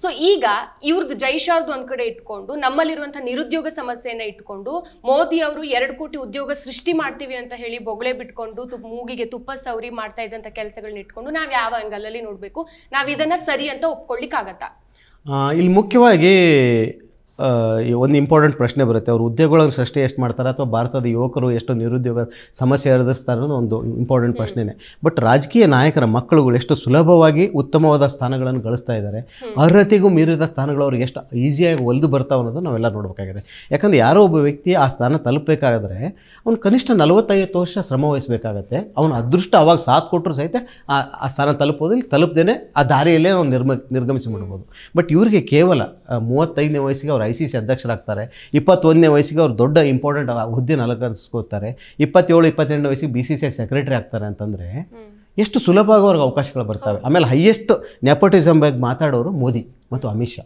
ಸೊ ಈಗ ಇವ್ರದ್ದು ಜೈಶಾರ್ದು ಒಂದ್ ಕಡೆ ಇಟ್ಕೊಂಡು ನಮ್ಮಲ್ಲಿರುವಂತಹ ನಿರುದ್ಯೋಗ ಸಮಸ್ಯೆಯನ್ನು ಇಟ್ಕೊಂಡು ಮೋದಿ ಅವರು ಎರಡು ಕೋಟಿ ಉದ್ಯೋಗ ಸೃಷ್ಟಿ ಮಾಡ್ತೀವಿ ಅಂತ ಹೇಳಿ ಬೊಗಳೆ ಬಿಟ್ಕೊಂಡು ಮೂಗಿಗೆ ತುಪ್ಪ ಸೌರಿ ಮಾಡ್ತಾ ಇದ್ದಂತ ಕೆಲಸಗಳನ್ನ ಇಟ್ಕೊಂಡು ನಾವು ಯಾವ ಅಂಗಲಲ್ಲಿ ನೋಡ್ಬೇಕು ನಾವು ಇದನ್ನ ಸರಿ ಅಂತ ಒಪ್ಕೊಳ್ಳಿಕ್ಕಾಗತ್ತಾ ಇಲ್ಲಿ ಮುಖ್ಯವಾಗಿ ಒಂದು ಇಂಪಾರ್ಟೆಂಟ್ ಪ್ರಶ್ನೆ ಬರುತ್ತೆ ಅವರು ಉದ್ಯೋಗಗಳನ್ನು ಸೃಷ್ಟಿ ಎಷ್ಟು ಮಾಡ್ತಾರೆ ಅಥವಾ ಭಾರತದ ಯುವಕರು ಎಷ್ಟು ನಿರುದ್ಯೋಗ ಸಮಸ್ಯೆ ಎದುರಿಸ್ತಾರೆ ಅನ್ನೋದು ಒಂದು ಇಂಪಾರ್ಟೆಂಟ್ ಪ್ರಶ್ನೆನೇ ಬಟ್ ರಾಜಕೀಯ ನಾಯಕರ ಮಕ್ಕಳುಗಳು ಎಷ್ಟು ಸುಲಭವಾಗಿ ಉತ್ತಮವಾದ ಸ್ಥಾನಗಳನ್ನು ಗಳಿಸ್ತಾ ಇದ್ದಾರೆ ಅರ್ಹತೆಗೂ ಮೀರಿದ ಸ್ಥಾನಗಳು ಅವ್ರಿಗೆ ಎಷ್ಟು ಈಸಿಯಾಗಿ ಒಲಿದು ಬರ್ತಾವೆ ಅನ್ನೋದು ನಾವೆಲ್ಲ ನೋಡಬೇಕಾಗಿದೆ ಯಾಕಂದರೆ ಯಾರೋ ಒಬ್ಬ ವ್ಯಕ್ತಿ ಆ ಸ್ಥಾನ ತಲುಪಬೇಕಾದ್ರೆ ಅವ್ನು ಕನಿಷ್ಠ ನಲವತ್ತೈದು ವರ್ಷ ಶ್ರಮ ವಹಿಸಬೇಕಾಗತ್ತೆ ಅವನ ಅದೃಷ್ಟ ಅವಾಗ ಸಾಥ್ ಕೊಟ್ಟರು ಸಹಿತ ಆ ಸ್ಥಾನ ತಲುಪೋದಿಲ್ಲ ತಲುಪದೇನೆ ಆ ದಾರಿಯಲ್ಲೇ ಅವ್ನು ನಿರ್ಮ ನಿರ್ಗಮಿಸಿ ಮಾಡ್ಬೋದು ಬಟ್ ಇವರಿಗೆ ಕೇವಲ ಮೂವತ್ತೈದನೇ ವಯಸ್ಸಿಗೆ ಅವ್ರ ಐ ಸಿ ಸಿ ಅಧ್ಯಕ್ಷರಾಗ್ತಾರೆ ಇಪ್ಪತ್ತೊಂದನೇ ವಯಸ್ಸಿಗೆ ಅವರು ದೊಡ್ಡ ಇಂಪಾರ್ಟೆಂಟ್ ಹುದ್ದೆ ಅಲಂಕರಿಸ್ಕೋತಾರೆ ಇಪ್ಪತ್ತೇಳು ಇಪ್ಪತ್ತೆಂಟು ವಯಸ್ಸಿಗೆ B C C I secretary ಆಗ್ತಾರೆ ಅಂತಂದರೆ ಎಷ್ಟು ಸುಲಭವಾಗಿ ಅವ್ರಿಗೆ ಅವಕಾಶಗಳು ಬರ್ತವೆ ಆಮೇಲೆ ಹೈಯೆಸ್ಟ್ ನೆಪೋಟಿಸಮ್ ಬಗ್ಗೆ ಮಾತಾಡೋರು ಮೋದಿ ಮತ್ತು ಅಮಿತ್ ಶಾ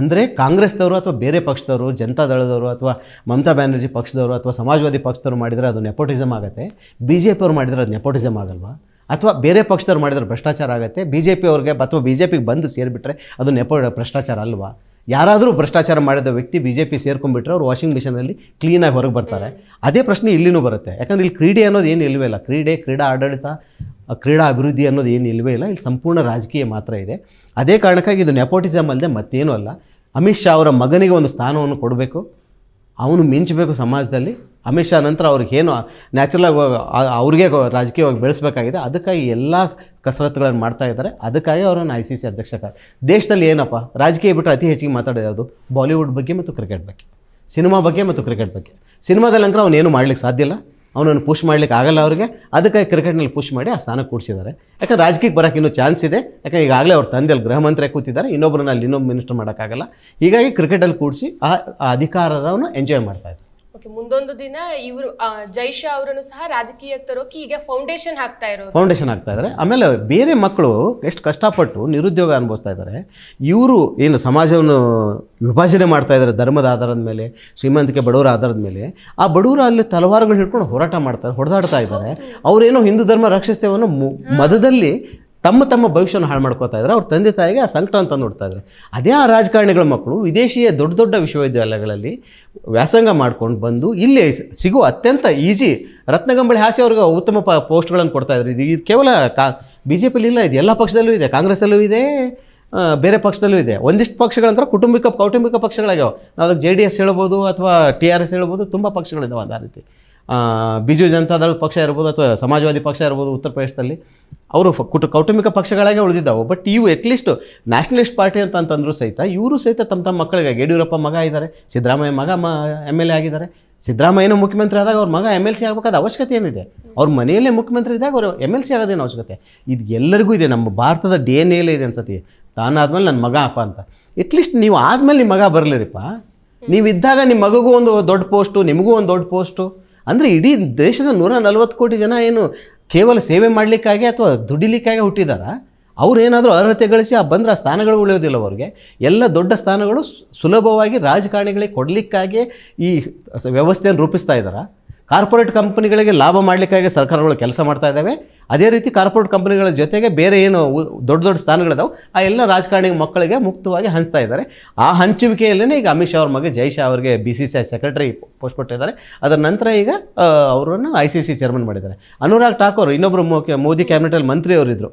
ಅಂದರೆ ಕಾಂಗ್ರೆಸ್ದವರು ಅಥವಾ ಬೇರೆ ಪಕ್ಷದವರು ಜನತಾ ದಳದವರು ಅಥವಾ ಮಮತಾ ಬ್ಯಾನರ್ಜಿ ಪಕ್ಷದವರು ಅಥವಾ ಸಮಾಜವಾದಿ ಪಕ್ಷದವರು ಮಾಡಿದರೆ ಅದು ನೆಪೋಟಿಸಮ್ ಆಗುತ್ತೆ ಬಿ ಜೆ ಪಿಯವ್ರು ಮಾಡಿದರೆ ಅದು ನೆಪೋಟಿಸಮ್ ಆಗಲ್ವಾ ಅಥವಾ ಬೇರೆ ಪಕ್ಷದವ್ರು ಮಾಡಿದರೆ ಭ್ರಷ್ಟಾಚಾರ ಆಗುತ್ತೆ ಬಿ ಜೆ ಪಿ ಅವ್ರಿಗೆ ಅಥವಾ ಬಿ ಜೆ ಪಿಗೆ ಬಂದು ಸೇರಿಬಿಟ್ರೆ ಅದು ನೆಪೋ ಭ್ರಷ್ಟಾಚಾರ ಅಲ್ವಾ ಯಾರಾದರೂ ಭ್ರಷ್ಟಾಚಾರ ಮಾಡಿದ ವ್ಯಕ್ತಿ ಬಿ ಜೆ ಪಿ ಸೇರ್ಕೊಂಡ್ಬಿಟ್ರೆ ಅವ್ರು ವಾಷಿಂಗ್ ಮಿಷಿನಲ್ಲಿ ಕ್ಲೀನಾಗಿ ಹೊರಗೆ ಬರ್ತಾರೆ ಅದೇ ಪ್ರಶ್ನೆ ಇಲ್ಲಿನೂ ಬರುತ್ತೆ ಯಾಕಂದ್ರೆ ಇಲ್ಲಿ ಕ್ರೀಡೆ ಅನ್ನೋದು ಏನು ಇಲ್ಲವೇ ಇಲ್ಲ ಕ್ರೀಡೆ ಕ್ರೀಡಾ ಆಡಳಿತ ಕ್ರೀಡಾ ಅಭಿವೃದ್ಧಿ ಅನ್ನೋದು ಏನು ಇಲ್ಲವೇ ಇಲ್ಲ ಇಲ್ಲಿ ಸಂಪೂರ್ಣ ರಾಜಕೀಯ ಮಾತ್ರ ಇದೆ ಅದೇ ಕಾರಣಕ್ಕಾಗಿ ಇದು ನೆಪೋಟಿಸಮ್ ಅಲ್ಲದೆ ಮತ್ತೇನೂ ಅಲ್ಲ ಅಮಿತ್ ಶಾ ಅವರ ಮಗನಿಗೆ ಒಂದು ಸ್ಥಾನವನ್ನು ಕೊಡಬೇಕು ಅವನು ಮಿಂಚಬೇಕು ಸಮಾಜದಲ್ಲಿ ಅಮಿತ್ ಶಾ ನಂತರ ಅವ್ರಿಗೇನು ನ್ಯಾಚುರಲಾಗಿ ಅವ್ರಿಗೆ ರಾಜಕೀಯವಾಗಿ ಬೆಳೆಸಬೇಕಾಗಿದೆ ಅದಕ್ಕಾಗಿ ಎಲ್ಲ ಕಸರತ್ತುಗಳನ್ನು ಮಾಡ್ತಾ ಇದ್ದಾರೆ ಅದಕ್ಕಾಗಿ ಅವರನ್ನು ಐ ಸಿ ಸಿ ಅಧ್ಯಕ್ಷಕ್ಕಾಗಿ ದೇಶದಲ್ಲಿ ಏನಪ್ಪ ರಾಜಕೀಯ ಬಿಟ್ಟರೆ ಅತಿ ಹೆಚ್ಚಿಗೆ ಮಾತಾಡೋದು ಬಾಲಿವುಡ್ ಬಗ್ಗೆ ಮತ್ತು ಕ್ರಿಕೆಟ್ ಬಗ್ಗೆ ಸಿನಿಮಾ ಬಗ್ಗೆ ಮತ್ತು ಕ್ರಿಕೆಟ್ ಬಗ್ಗೆ ಸಿನಿಮಾದಲ್ಲಿ ನಂತರ ಅವನೇನು ಮಾಡ್ಲಿಕ್ಕೆ ಸಾಧ್ಯ ಇಲ್ಲ ಅವನನ್ನು ಪುಷ್ ಮಾಡ್ಲಿಕ್ಕೆ ಆಗಲ್ಲ ಅವರಿಗೆ ಅದಕ್ಕಾಗಿ ಕ್ರಿಕೆಟ್ನಲ್ಲಿ ಪುಷ್ ಮಾಡಿ ಆ ಸ್ಥಾನ ಕೂಡಿಸಿದ್ದಾರೆ ಯಾಕಂದ್ರೆ ರಾಜಕೀಯಕ್ಕೆ ಬರೋಕ್ಕೆ ಇನ್ನೂ ಚಾನ್ಸ್ ಇದೆ ಯಾಕಂದ್ರೆ ಈಗಾಗಲೇ ಅವ್ರ ತಂದೆಯಲ್ಲಿ ಗೃಹ ಮಂತ್ರಿ ಕೂತಿದ್ದಾರೆ ಇನ್ನೊಬ್ಬರನ್ನ ಅಲ್ಲಿ ಇನ್ನೊಬ್ಬ ಮಿನಿಸ್ಟರ್ ಮಾಡೋಕ್ಕಾಗಲ್ಲ ಹೀಗಾಗಿ ಕ್ರಿಕೆಟಲ್ಲಿ ಕೂಡಿಸಿ ಆ ಅಧಿಕಾರದವನು ಎಂಜಾಯ್ ಮಾಡ್ತಾ ಇದ್ದಾರೆ ಮುಂದೊಂದು ದಿನ ಇವರು ಜೈಶಾ ಅವರನ್ನು ಸಹ ರಾಜಕೀಯಕ್ಕೆ ತರೋಕೆ ಈಗ ಫೌಂಡೇಶನ್ ಹಾಕ್ತಾ ಇರೋ ಫೌಂಡೇಶನ್ ಹಾಕ್ತಾ ಇದ್ದಾರೆ ಆಮೇಲೆ ಬೇರೆ ಮಕ್ಕಳು ಎಷ್ಟು ಕಷ್ಟಪಟ್ಟು ನಿರುದ್ಯೋಗ ಅನುಭವಿಸ್ತಾ ಇದ್ದಾರೆ ಇವರು ಏನು ಸಮಾಜವನ್ನು ವಿಭಜನೆ ಮಾಡ್ತಾ ಇದ್ದಾರೆ ಧರ್ಮದ ಆಧಾರದ ಮೇಲೆ ಶ್ರೀಮಂತಿಕೆ ಬಡವರ ಆಧಾರದ ಮೇಲೆ ಆ ಬಡವರು ಅಲ್ಲಿ ತಲವಾರುಗಳು ಹಿಡ್ಕೊಂಡು ಹೋರಾಟ ಮಾಡ್ತಾರೆ ಹೊಡೆದಾಡ್ತಾ ಇದ್ದಾರೆ ಅವರೇನೋ ಹಿಂದೂ ಧರ್ಮ ರಕ್ಷಿಸ್ತೇವನ್ನು ಮದದಲ್ಲಿ ತಮ್ಮ ತಮ್ಮ ಭವಿಷ್ಯವನ್ನು ಹಾಳು ಮಾಡ್ಕೋತಾ ಇದ್ದಾರೆ ಅವ್ರ ತಂದೆ ತಾಯಿಗೆ ಆ ಸಂಕಟ ಅಂತ ನೋಡ್ತಾ ಇದ್ದಾರೆ ಅದೇ ಆ ರಾಜಕಾರಣಿಗಳ ಮಕ್ಕಳು ವಿದೇಶಿಯ ದೊಡ್ಡ ದೊಡ್ಡ ವಿಶ್ವವಿದ್ಯಾಲಯಗಳಲ್ಲಿ ವ್ಯಾಸಂಗ ಮಾಡ್ಕೊಂಡು ಬಂದು ಇಲ್ಲಿ ಸಿಗುವ ಅತ್ಯಂತ ಈಸಿ ರತ್ನಗಂಬಳಿ ಹಾಸಿ ಅವ್ರಿಗೆ ಉತ್ತಮ ಪ ಪೋಸ್ಟ್ಗಳನ್ನು ಕೊಡ್ತಾ ಇದ್ದಾರೆ ಇದು ಇದು ಕೇವಲ ಕಾ ಬಿ ಜೆ ಪಿಲಿ ಇಲ್ಲ ಇದು ಎಲ್ಲ ಪಕ್ಷದಲ್ಲೂ ಇದೆ ಕಾಂಗ್ರೆಸ್ಸಲ್ಲೂ ಇದೆ ಬೇರೆ ಪಕ್ಷದಲ್ಲೂ ಇದೆ ಒಂದಿಷ್ಟು ಪಕ್ಷಗಳಂದ್ರೆ ಕುಟುಂಬಿಕ ಕೌಟುಂಬಿಕ ಪಕ್ಷಗಳಾಗ್ಯಾವೆ ಅದಕ್ಕೆ ಜೆ ಡಿ ಎಸ್ ಹೇಳ್ಬೋದು ಅಥವಾ ಟಿ ಆರ್ ಎಸ್ ಹೇಳ್ಬೋದು ತುಂಬ ಪಕ್ಷಗಳಿದ್ದಾವೆ ಆ ರೀತಿ ಬಿಜು ಜನತಾದಳ ಪಕ್ಷ ಇರ್ಬೋದು ಅಥವಾ ಸಮಾಜವಾದಿ ಪಕ್ಷ ಇರ್ಬೋದು ಉತ್ತರ ಪ್ರದೇಶದಲ್ಲಿ ಅವರು ಕುಟು ಕೌಟುಂಬಿಕ ಪಕ್ಷಗಳಾಗೆ ಉಳಿದಿದ್ದಾವೆ ಬಟ್ ಇವು ಅಟ್ಲೀಸ್ಟ್ ನ್ಯಾಷನಲಿಸ್ಟ್ ಪಾರ್ಟಿ ಅಂತ ಸಹಿತ ಇವರು ಸಹಿತ ತಮ್ಮ ತಮ್ಮ ಮಕ್ಕಳಿಗೆ ಯಡಿಯೂರಪ್ಪ ಮಗ ಇದ್ದಾರೆ ಸಿದ್ದರಾಮಯ್ಯ ಮಗ ಮ ಎಮ್ ಎಲ್ ಎ ಆಗಿದ್ದಾರೆ ಸಿದ್ದರಾಮಯ್ಯನೂ ಮುಖ್ಯಮಂತ್ರಿ ಆದಾಗ ಅವ್ರ ಮಗ ಎಮ್ ಎಲ್ ಸಿ ಆಗಬೇಕಾದ ಅವಶ್ಯಕತೆ ಏನಿದೆ ಅವ್ರ ಮನೆಯಲ್ಲೇ ಮುಖ್ಯಮಂತ್ರಿ ಇದ್ದಾಗ ಅವರು ಎಮ್ ಎಲ್ ಸಿ ಆಗೋದೇನು ಅವಶ್ಯಕತೆ ಇದು ಎಲ್ಲರಿಗೂ ಇದೆ ನಮ್ಮ ಭಾರತದ ಡಿ ಎನ್ ಎಲ್ ಇದೆ ಅನ್ಸತಿ ತಾನಾದ್ಮೇಲೆ ನನ್ನ ಮಗ ಅಪ್ಪ ಅಂತ ಎಟ್ಲೀಸ್ಟ್ ನೀವು ಆದಮೇಲೆ ನಿಮ್ಮ ಮಗ ಬರಲಿರಿಪ್ಪ ನೀವಿದ್ದಾಗ ನಿಮ್ಮ ಮಗಗೂ ಒಂದು ದೊಡ್ಡ ಪೋಸ್ಟು ನಿಮಗೂ ಒಂದು ದೊಡ್ಡ ಪೋಸ್ಟು ಅಂದರೆ ಇಡೀ ದೇಶದ ನೂರ ನಲ್ವತ್ತು ಕೋಟಿ ಜನ ಏನು ಕೇವಲ ಸೇವೆ ಮಾಡಲಿಕ್ಕಾಗಿ ಅಥವಾ ದುಡಿಲಿಕ್ಕಾಗಿ ಹುಟ್ಟಿದಾರ ಅವರೇನಾದರೂ ಅರ್ಹತೆ ಗಳಿಸಿ ಆ ಬಂದರೆ ಆ ಸ್ಥಾನಗಳು ಉಳಿಯೋದಿಲ್ಲ ಅವ್ರಿಗೆ ಎಲ್ಲ ದೊಡ್ಡ ಸ್ಥಾನಗಳು ಸುಲಭವಾಗಿ ರಾಜಕಾರಣಿಗಳಿಗೆ ಕೊಡಲಿಕ್ಕಾಗಿ ಈ ವ್ಯವಸ್ಥೆಯನ್ನು ರೂಪಿಸ್ತಾ ಇದ್ದಾರೆ ಕಾರ್ಪೊರೇಟ್ ಕಂಪ್ನಿಗಳಿಗೆ ಲಾಭ ಮಾಡಲಿಕ್ಕಾಗಿ ಸರ್ಕಾರಗಳು ಕೆಲಸ ಮಾಡ್ತಾ ಇದ್ದಾವೆ ಅದೇ ರೀತಿ ಕಾರ್ಪೊರೇಟ್ ಕಂಪ್ನಿಗಳ ಜೊತೆಗೆ ಬೇರೆ ಏನು ದೊಡ್ಡ ದೊಡ್ಡ ಸ್ಥಾನಗಳಿದಾವೆ ಆ ಎಲ್ಲ ರಾಜಕಾರಣಿ ಮಕ್ಕಳಿಗೆ ಮುಕ್ತವಾಗಿ ಹಂಚ್ತಾ ಇದ್ದಾರೆ ಆ ಹಂಚುವಿಕೆಯಲ್ಲೇ ಈಗ ಅಮಿತ್ ಶಾ ಅವ್ರ ಮಗ ಜೈಶಾ ಅವರಿಗೆ B C C I secretary post ಕೊಟ್ಟಿದ್ದಾರೆ ಅದರ ನಂತರ ಈಗ ಅವರನ್ನು ಐ ಸಿ ಸಿ ಚೇರ್ಮನ್ ಮಾಡಿದ್ದಾರೆ ಅನುರಾಗ್ ಠಾಕೂರ್ ಇನ್ನೊಬ್ಬರು ಮೋದಿ ಕ್ಯಾಬಿನೆಟಲ್ಲಿ ಮಂತ್ರಿಯವರಿದ್ದರು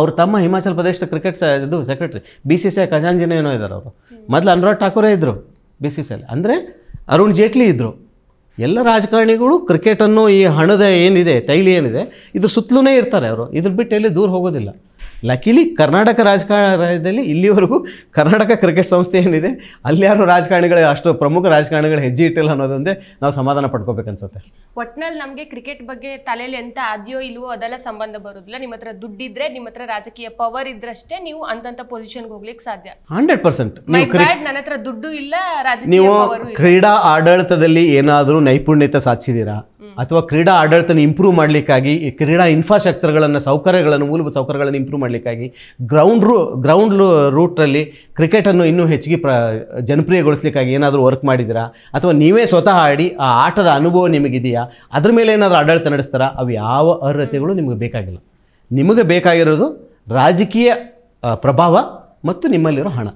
ಅವರು ತಮ್ಮ ಹಿಮಾಚಲ್ ಪ್ರದೇಶದ ಕ್ರಿಕೆಟ್ ಇದು secretary B C C I ಖಜಾಂಜಿನ ಏನೋ ಇದ್ದಾರೆ ಅವರು ಮೊದಲು ಅನುರಾಗ್ ಠಾಕೂರೇ ಇದ್ದರು ಬಿ ಸಿ ಸಿ ಐ ಅಂದರೆ ಅರುಣ್ ಜೇಟ್ಲಿ ಇದ್ದರು ಎಲ್ಲ ರಾಜಕಾರಣಿಗಳು ಕ್ರಿಕೆಟನ್ನು ಈ ಹಣದ ಏನಿದೆ ತೈಲಿ ಏನಿದೆ ಇದ್ರ ಸುತ್ತಲೂ ಇರ್ತಾರೆ ಅವರು ಇದ್ರ ಬಿಟ್ಟು ಎಲ್ಲಿ ದೂರ ಹೋಗೋದಿಲ್ಲ ಲಕಿಲಿ ಕರ್ನಾಟಕ ರಾಜ್ಯದಲ್ಲಿ ಇಲ್ಲಿವರೆಗೂ ಕರ್ನಾಟಕ ಕ್ರಿಕೆಟ್ ಸಂಸ್ಥೆ ಏನಿದೆ ಅಲ್ಲಿಯಾರು ರಾಜಕಾರಣಿಗಳ ಅಷ್ಟು ಪ್ರಮುಖ ರಾಜಕಾರಣಿಗಳು ಹೆಜ್ಜೆ ಇಟ್ಟಿಲ್ಲ ಅನ್ನೋದೊಂದೇ ನಾವು ಸಮಾಧಾನ ಪಡ್ಕೋಬೇಕನ್ಸುತ್ತೆ ಒಟ್ನಲ್ಲಿ ನಮಗೆ ಕ್ರಿಕೆಟ್ ಬಗ್ಗೆ ತಲೆಯಲ್ಲಿ ಎಂತ ಆದ್ಯೋ ಇಲ್ವೋ ಅದೆಲ್ಲ ಸಂಬಂಧ ಬರೋದಿಲ್ಲ ನಿಮ್ಮ ಹತ್ರ ದುಡ್ಡಿದ್ರೆ ನಿಮ್ಮ ಹತ್ರ ರಾಜಕೀಯ ಪವರ್ ಇದ್ರಷ್ಟೇ ನೀವು ಅಂತಂತ ಪೊಸಿಷನ್ಗೆ ಹೋಗ್ಲಿಕ್ಕೆ ಸಾಧ್ಯ ಹಂಡ್ರೆಡ್ ಪರ್ಸೆಂಟ್ ನನ್ನ ಹತ್ರ ದುಡ್ಡು ಇಲ್ಲ ರಾಜಕೀಯ ನೀವು ಕ್ರೀಡಾ ಆಡಳಿತದಲ್ಲಿ ಏನಾದರೂ ನೈಪುಣ್ಯತೆ ಸಾಧಿಸಿದೀರಾ ಅಥವಾ ಕ್ರೀಡಾ ಆಡಳಿತನ ಇಂಪ್ರೂವ್ ಮಾಡಲಿಕ್ಕಾಗಿ ಕ್ರೀಡಾ ಇನ್ಫ್ರಾಸ್ಟ್ರಕ್ಚರ್ಗಳನ್ನು ಸೌಕರ್ಯಗಳನ್ನು ಮೂಲಭೂತ ಸೌಕರ್ಯಗಳನ್ನು ಇಂಪ್ರೂವ್ ಮಾಡಲಿಕ್ಕಾಗಿ ಗ್ರೌಂಡ್ ರೂ ಗ್ರೌಂಡ್ ರೂಟಲ್ಲಿ ಕ್ರಿಕೆಟನ್ನು ಇನ್ನೂ ಹೆಚ್ಚಿಗೆ ಪ್ರ ಜನಪ್ರಿಯಗೊಳಿಸ್ಲಿಕ್ಕಾಗಿ ಏನಾದರೂ ವರ್ಕ್ ಮಾಡಿದ್ದೀರಾ ಅಥವಾ ನೀವೇ ಸ್ವತಃ ಆಡಿ ಆ ಆಟದ ಅನುಭವ ನಿಮಗಿದೆಯಾ ಅದ್ರ ಮೇಲೆ ಏನಾದರೂ ಆಡಳಿತ ನಡೆಸ್ತಾರಾ ಅವು ಯಾವ ಅರ್ಹತೆಗಳು ನಿಮಗೆ ಬೇಕಾಗಿಲ್ಲ ನಿಮಗೆ ಬೇಕಾಗಿರೋದು ರಾಜಕೀಯ ಪ್ರಭಾವ ಮತ್ತು ನಿಮ್ಮಲ್ಲಿರೋ ಹಣ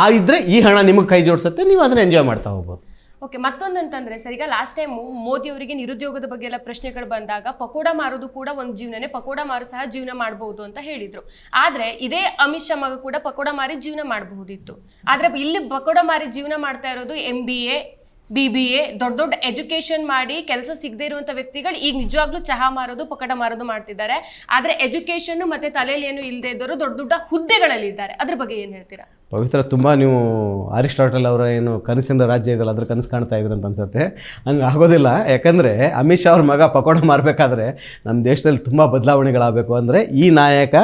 ಆ ಇದ್ದರೆ ಈ ಹಣ ನಿಮಗೆ ಕೈ ಜೋಡಿಸುತ್ತೆ ನೀವು ಅದನ್ನು ಎಂಜಾಯ್ ಮಾಡ್ತಾ ಹೋಗ್ಬೋದು ಓಕೆ ಮತ್ತೊಂದು ಅಂತಂದ್ರೆ ಸರ್ ಈಗ ಲಾಸ್ಟ್ ಟೈಮ್ ಮೋದಿ ಅವರಿಗೆ ನಿರುದ್ಯೋಗದ ಬಗ್ಗೆ ಎಲ್ಲ ಪ್ರಶ್ನೆಗಳು ಬಂದಾಗ ಪಕೋಡ ಮಾರೋದು ಕೂಡ ಒಂದು ಜೀವನನೇ ಪಕೋಡ ಮಾರು ಸಹ ಜೀವನ ಮಾಡಬಹುದು ಅಂತ ಹೇಳಿದ್ರು ಆದ್ರೆ ಇದೇ ಅಮಿತ್ ಶಾ ಮಗ ಕೂಡ ಪಕೋಡ ಮಾರಿ ಜೀವನ ಮಾಡಬಹುದಿತ್ತು ಆದ್ರೆ ಇಲ್ಲಿ ಪಕೋಡ ಮಾರಿ ಜೀವನ ಮಾಡ್ತಾ ಇರೋದು M B A B B A ದೊಡ್ಡ ದೊಡ್ಡ ಎಜುಕೇಶನ್ ಮಾಡಿ ಕೆಲಸ ಸಿಗದೆ ಇರುವಂಥ ವ್ಯಕ್ತಿಗಳು ಈಗ ನಿಜವಾಗ್ಲೂ ಚಹಾ ಮಾರೋದು ಪಕೋಡ ಮಾರೋದು ಮಾಡ್ತಿದ್ದಾರೆ ಆದರೆ ಎಜುಕೇಶನ್ ಮತ್ತೆ ತಲೆಯಲ್ಲಿ ಏನು ಇಲ್ಲದೆ ಇದ್ದವರು ದೊಡ್ಡ ದೊಡ್ಡ ಹುದ್ದೆಗಳಲ್ಲಿ ಇದ್ದಾರೆ ಅದ್ರ ಬಗ್ಗೆ ಏನು ಹೇಳ್ತೀರಾ ಪವಿತ್ರ ತುಂಬ ನೀವು ಅರಿಸ್ಟಾಟಲ್ ಅವರ ಏನು ಕನಸಿನ ರಾಜ್ಯ ಇದೆಯಲ್ಲ ಅದ್ರ ಕನಸು ಕಾಣ್ತಾ ಇದ್ರಂತ ಅಂತ ಅನ್ಸುತ್ತೆ ಹಂಗೆ ಆಗೋದಿಲ್ಲ ಯಾಕಂದರೆ ಅಮಿತ್ ಶಾ ಅವ್ರ ಮಗ ಪಕೋಡ ಮಾರಬೇಕಾದ್ರೆ ನಮ್ಮ ದೇಶದಲ್ಲಿ ತುಂಬ ಬದಲಾವಣೆಗಳಾಗಬೇಕು ಅಂದರೆ ಈ ನಾಯಕ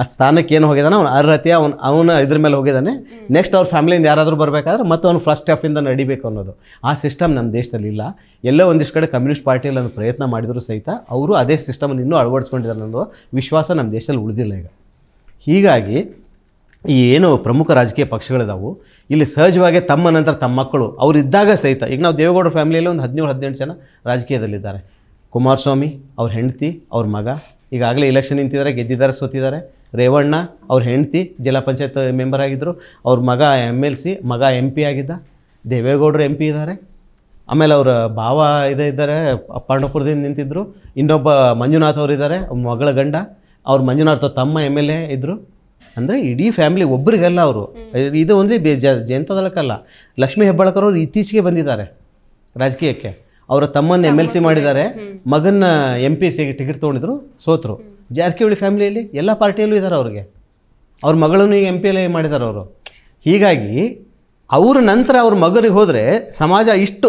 ಆ ಸ್ಥಾನಕ್ಕೆ ಏನು ಹೋಗಿದ್ದಾನೆ ಅವ್ನು ಅರ್ಹತೆ ಅವ್ನು ಅವನ ಇದ್ರ ಮೇಲೆ ಹೋಗಿದ್ದಾನೆ ನೆಕ್ಸ್ಟ್ ಅವ್ರ ಫ್ಯಾಮಿಲಿಯಿಂದ ಯಾರಾದರೂ ಬರಬೇಕಾದ್ರೆ ಮತ್ತೆ ಅವ್ನು ಫಸ್ಟ್ ಸ್ಟೆಫಿಂದ ನಡಿಬೇಕು ಅನ್ನೋದು ಆ ಸಿಸ್ಟಮ್ ನಮ್ಮ ದೇಶದಲ್ಲಿ ಇಲ್ಲ ಎಲ್ಲೋ ಒಂದಿಷ್ಟು ಕಡೆ ಕಮ್ಯುನಿಸ್ಟ್ ಪಾರ್ಟಿಯಲ್ಲಿ ಒಂದು ಪ್ರಯತ್ನ ಮಾಡಿದರೂ ಸಹಿತ ಅವರು ಅದೇ ಸಿಸ್ಟಮನ್ನು ಇನ್ನೂ ಅಳವಡಿಸ್ಕೊಂಡಿದ್ದಾರೆ ಅನ್ನೋ ವಿಶ್ವಾಸ ನಮ್ಮ ದೇಶದಲ್ಲಿ ಉಳಿದಿಲ್ಲ ಈಗ ಹೀಗಾಗಿ ಈ ಏನು ಪ್ರಮುಖ ರಾಜಕೀಯ ಪಕ್ಷಗಳಿದಾವು ಇಲ್ಲಿ ಸಹಜವಾಗಿ ತಮ್ಮ ನಂತರ ತಮ್ಮ ಮಕ್ಕಳು ಅವರಿದ್ದಾಗ ಸಹಿತ ಈಗ ನಾವು ದೇವೇಗೌಡರ ಫ್ಯಾಮಿಲಿಯಲ್ಲಿ ಒಂದು ಹದಿನೇಳು ಹದಿನೆಂಟು ಜನ ರಾಜಕೀಯದಲ್ಲಿದ್ದಾರೆ ಕುಮಾರಸ್ವಾಮಿ ಅವ್ರ ಹೆಂಡತಿ ಅವ್ರ ಮಗ ಈಗಾಗಲೇ ಇಲೆಕ್ಷನ್ ನಿಂತಿದ್ದಾರೆ ಗೆದ್ದಿದ್ದಾರೆ ಸೋತಿದ್ದಾರೆ ರೇವಣ್ಣ ಅವ್ರ ಹೆಂಡತಿ ಜಿಲ್ಲಾ ಪಂಚಾಯತ್ ಮೆಂಬರ್ ಆಗಿದ್ದರು ಅವ್ರ ಮಗ ಎಮ್ ಎಲ್ ಸಿ ಮಗ ಎಂ ಪಿ ಆಗಿದ್ದ ದೇವೇಗೌಡರು ಎಂ ಪಿ ಇದ್ದಾರೆ ಆಮೇಲೆ ಅವರ ಭಾವ ಇದೇ ಇದ್ದಾರೆ ಪಾಂಡವಪುರದಿಂದ ನಿಂತಿದ್ದರು ಇನ್ನೊಬ್ಬ ಮಂಜುನಾಥ್ ಅವರಿದ್ದಾರೆ ಮಗಳ ಗಂಡ ಅವ್ರ ಮಂಜುನಾಥ್ ತಮ್ಮ ಎಮ್ ಎಲ್ ಎ ಇದ್ದರು ಅಂದರೆ ಇಡೀ ಫ್ಯಾಮಿಲಿ ಒಬ್ಬರಿಗೆಲ್ಲ ಅವರು ಇದು ಒಂದೇ ಬೇ ಜಯಂತದಳಕಲ್ಲ ಲಕ್ಷ್ಮೀ ಹೆಬ್ಬಾಳ್ಕರ್ ಅವರು ಇತ್ತೀಚೆಗೆ ಬಂದಿದ್ದಾರೆ ರಾಜಕೀಯಕ್ಕೆ ಅವರ ತಮ್ಮನ್ನು ಎಮ್ ಎಲ್ ಸಿ ಮಾಡಿದ್ದಾರೆ ಮಗನ ಎಂ ಪಿ ಸಿಗೆ ಟಿಕೆಟ್ ತೊಗೊಂಡಿದ್ರು ಸೋತರು ಜಾರಕಿಹೊಳಿ ಫ್ಯಾಮಿಲಿಯಲ್ಲಿ ಎಲ್ಲ ಪಾರ್ಟಿಯಲ್ಲೂ ಇದ್ದಾರೆ ಅವ್ರಿಗೆ ಅವ್ರ ಮಗಳನ್ನು ಈಗ ಎಂ ಪಿ ಎಲ್ ಮಾಡಿದ್ದಾರೆ ಅವರು ಹೀಗಾಗಿ ಅವ್ರ ನಂತರ ಅವ್ರ ಮಗನಿಗೆ ಹೋದರೆ ಸಮಾಜ ಇಷ್ಟು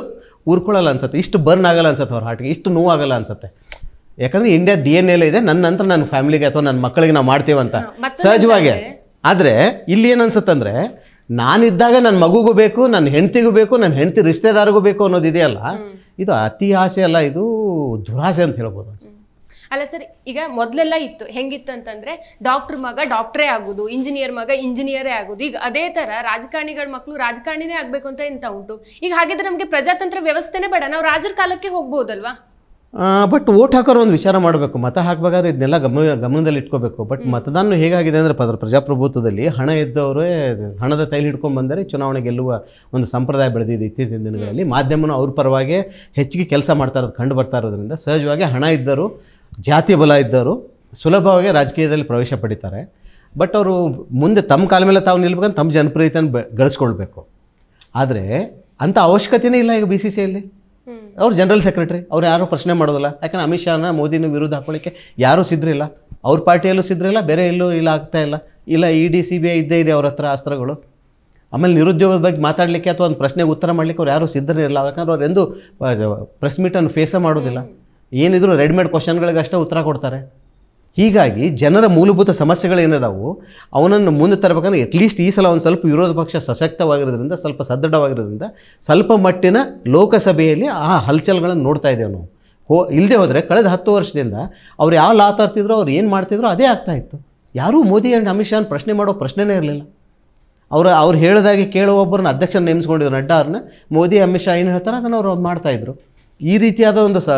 ಉರ್ಕೊಳ್ಳಲ್ಲ ಅನ್ಸುತ್ತೆ ಇಷ್ಟು ಬರ್ನ್ ಆಗಲ್ಲ ಅನ್ಸುತ್ತೆ ಅವ್ರ ಹಾಟಿಗೆ ಇಷ್ಟು ನೋವಾಗಲ್ಲ ಅನ್ಸುತ್ತೆ ಯಾಕಂದ್ರೆ ಇಂಡಿಯಾ ಡಿ ಎನ್ ಎಲ್ಲ ಇದೆ ನನ್ನ ನಂತರ ನನ್ನ ಫ್ಯಾಮಿಲಿಗೆ ಅಥವಾ ನನ್ನ ಮಕ್ಕಳಿಗೆ ನಾವು ಅಂತ ಸಹಜವಾಗಿ ಆದರೆ ಇಲ್ಲಿ ಏನ್ ಅನ್ಸುತ್ತಂದ್ರೆ ನಾನಿದ್ದಾಗ ನನ್ನ ಮಗುಗೂ ಬೇಕು ನನ್ನ ಹೆಂಡತಿಗೂ ಬೇಕು ನನ್ನ ಹೆಂಡತಿ ರಿಶ್ತೆದಾರಿಗೂ ಬೇಕು ಇದೆಯಲ್ಲ ಇದು ಅತಿ ಆಸೆ ಅಲ್ಲ ಇದು ದುರಾಸೆ ಅಂತ ಹೇಳ್ಬೋದು ಅಲ್ಲ ಸರ್ ಈಗ ಮೊದಲೆಲ್ಲ ಇತ್ತು ಹೆಂಗಿತ್ತು ಅಂತಂದ್ರೆ ಡಾಕ್ಟರ್ ಮಗ ಡಾಕ್ಟ್ರೇ ಆಗೋದು ಇಂಜಿನಿಯರ್ ಮಗ ಇಂಜಿನಿಯರೇ ಆಗೋದು ಈಗ ಅದೇ ತರ ರಾಜಕಾರಣಿಗಳ ಮಕ್ಕಳು ರಾಜಕಾರಣಿನೇ ಆಗ್ಬೇಕು ಅಂತ ಇಂತ ಉಂಟು ಈಗ ಹಾಗಿದ್ರೆ ನಮ್ಗೆ ಪ್ರಜಾತಂತ್ರ ವ್ಯವಸ್ಥೆನೇ ಬೇಡ ನಾವು ರಾಜರ ಕಾಲಕ್ಕೆ ಹೋಗ್ಬೋದಲ್ವಾ ಬಟ್ ಓಟ್ ಹಾಕೋರು ಒಂದು ವಿಚಾರ ಮಾಡಬೇಕು ಮತ ಹಾಕಬೇಕಾದ್ರೆ ಇದನ್ನೆಲ್ಲ ಗಮನ ಗಮನದಲ್ಲಿ ಇಟ್ಕೋಬೇಕು ಬಟ್ ಮತದಾನ ಹೇಗಾಗಿದೆ ಅಂದರೆ ಪದ ಪ್ರಜಾಪ್ರಭುತ್ವದಲ್ಲಿ ಹಣ ಇದ್ದವರೇ ಹಣದ ತೈಲಿ ಹಿಡ್ಕೊಂಡು ಬಂದರೆ ಚುನಾವಣೆ ಗೆಲ್ಲುವ ಒಂದು ಸಂಪ್ರದಾಯ ಬೆಳೆದಿದೆ ಇತ್ತೀಚಿನ ದಿನಗಳಲ್ಲಿ ಮಾಧ್ಯಮನ ಅವ್ರ ಪರವಾಗಿ ಹೆಚ್ಚಿಗೆ ಕೆಲಸ ಮಾಡ್ತಾ ಇರೋದು ಕಂಡು ಬರ್ತಾ ಇರೋದ್ರಿಂದ ಸಹಜವಾಗಿ ಹಣ ಇದ್ದರು ಜಾತಿ ಬಲ ಇದ್ದರು ಸುಲಭವಾಗಿ ರಾಜಕೀಯದಲ್ಲಿ ಪ್ರವೇಶ ಪಡಿತಾರೆ ಬಟ್ ಅವರು ಮುಂದೆ ತಮ್ಮ ಕಾಲ ಮೇಲೆ ತಾವು ನಿಲ್ಬೇಕಂತ ತಮ್ಮ ಜನಪ್ರಿಯತೆಯನ್ನು ಬೆ ಗಳಿಸ್ಕೊಳ್ಬೇಕು ಆದರೆ ಅಂಥ ಅವಶ್ಯಕತೆಯೇ ಇಲ್ಲ ಈಗ ಬಿ ಸಿ ಸಿಯಲ್ಲಿ ಅವ್ರು ಜನರಲ್ ಸೆಕ್ರೆಟರಿ ಅವ್ರು ಯಾರು ಪ್ರಶ್ನೆ ಮಾಡೋದಿಲ್ಲ ಯಾಕಂದ್ರೆ ಅಮಿತ್ ಶಾನ ಮೋದಿನ ವಿರುದ್ಧ ಹಾಕೊಳ್ಳಿಕ್ಕೆ ಯಾರೂ ಸಿದ್ರಿಲ್ಲ ಅವ್ರ ಪಾರ್ಟಿಯಲ್ಲೂ ಸಿದ್ರಿಲ್ಲ ಬೇರೆ ಎಲ್ಲೂ ಇಲ್ಲ ಆಗ್ತಾ ಇಲ್ಲ ಇಲ್ಲ E D C B I ಇದ್ದೇ ಇದೆ ಅವ್ರ ಹತ್ರ ಅಸ್ತ್ರಗಳು ಆಮೇಲೆ ನಿರುದ್ಯೋಗದ ಬಗ್ಗೆ ಮಾತಾಡಲಿಕ್ಕೆ ಅಥವಾ ಒಂದು ಪ್ರಶ್ನೆಗೆ ಉತ್ತರ ಮಾಡಲಿಕ್ಕೆ ಅವ್ರು ಯಾರೂ ಸಿದ್ಧರೇ ಇರಲ್ಲ ಯಾಕಂದ್ರೆ ಅವ್ರು ಎಂದು ಪ್ರೆಸ್ ಮೀಟನ್ನು ಫೇಸೇ ಮಾಡೋದಿಲ್ಲ ಏನಿದ್ರು ರೆಡಿಮೇಡ್ ಕ್ವಶನ್ಗಳಿಗೆ ಅಷ್ಟೇ ಉತ್ತರ ಕೊಡ್ತಾರೆ ಹೀಗಾಗಿ ಜನರ ಮೂಲಭೂತ ಸಮಸ್ಯೆಗಳೇನಿದಾವು ಅವನನ್ನು ಮುಂದೆ ತರಬೇಕಂದ್ರೆ ಅಟ್ಲೀಸ್ಟ್ ಈ ಸಲ ಒಂದು ಸ್ವಲ್ಪ ವಿರೋಧ ಪಕ್ಷ ಸಶಕ್ತವಾಗಿರೋದ್ರಿಂದ ಸ್ವಲ್ಪ ಸದೃಢವಾಗಿರೋದ್ರಿಂದ ಸ್ವಲ್ಪ ಮಟ್ಟಿನ ಲೋಕಸಭೆಯಲ್ಲಿ ಆ ಹಲ್ಚಲ್ಗಳನ್ನು ನೋಡ್ತಾ ಇದ್ದೇವೆ ನಾವು ಹೋ ಇಲ್ಲದೆ ಹೋದರೆ ಕಳೆದ ಹತ್ತು ವರ್ಷದಿಂದ ಅವ್ರು ಯಾವ ಲಾತಾಡ್ತಿದ್ರು ಅವ್ರು ಏನು ಮಾಡ್ತಿದ್ರು ಅದೇ ಆಗ್ತಾ ಇತ್ತು ಯಾರೂ ಮೋದಿ ಆ್ಯಂಡ್ ಅಮಿತ್ ಶಾನ್ ಪ್ರಶ್ನೆ ಮಾಡೋ ಪ್ರಶ್ನೆನೇ ಇರಲಿಲ್ಲ ಅವರು ಅವ್ರು ಹೇಳಿದಾಗೆ ಒಬ್ಬರನ್ನ ಅಧ್ಯಕ್ಷನ ನೇಮಿಸ್ಕೊಂಡಿದ್ರು ನಡ್ಡಾ ಅವ್ರನ್ನ ಮೋದಿ ಅಮಿತ್ ಶಾ ಏನು ಹೇಳ್ತಾರೆ ಅದನ್ನು ಅವ್ರು ಮಾಡ್ತಾಯಿದ್ರು ಈ ರೀತಿಯಾದ ಒಂದು ಸ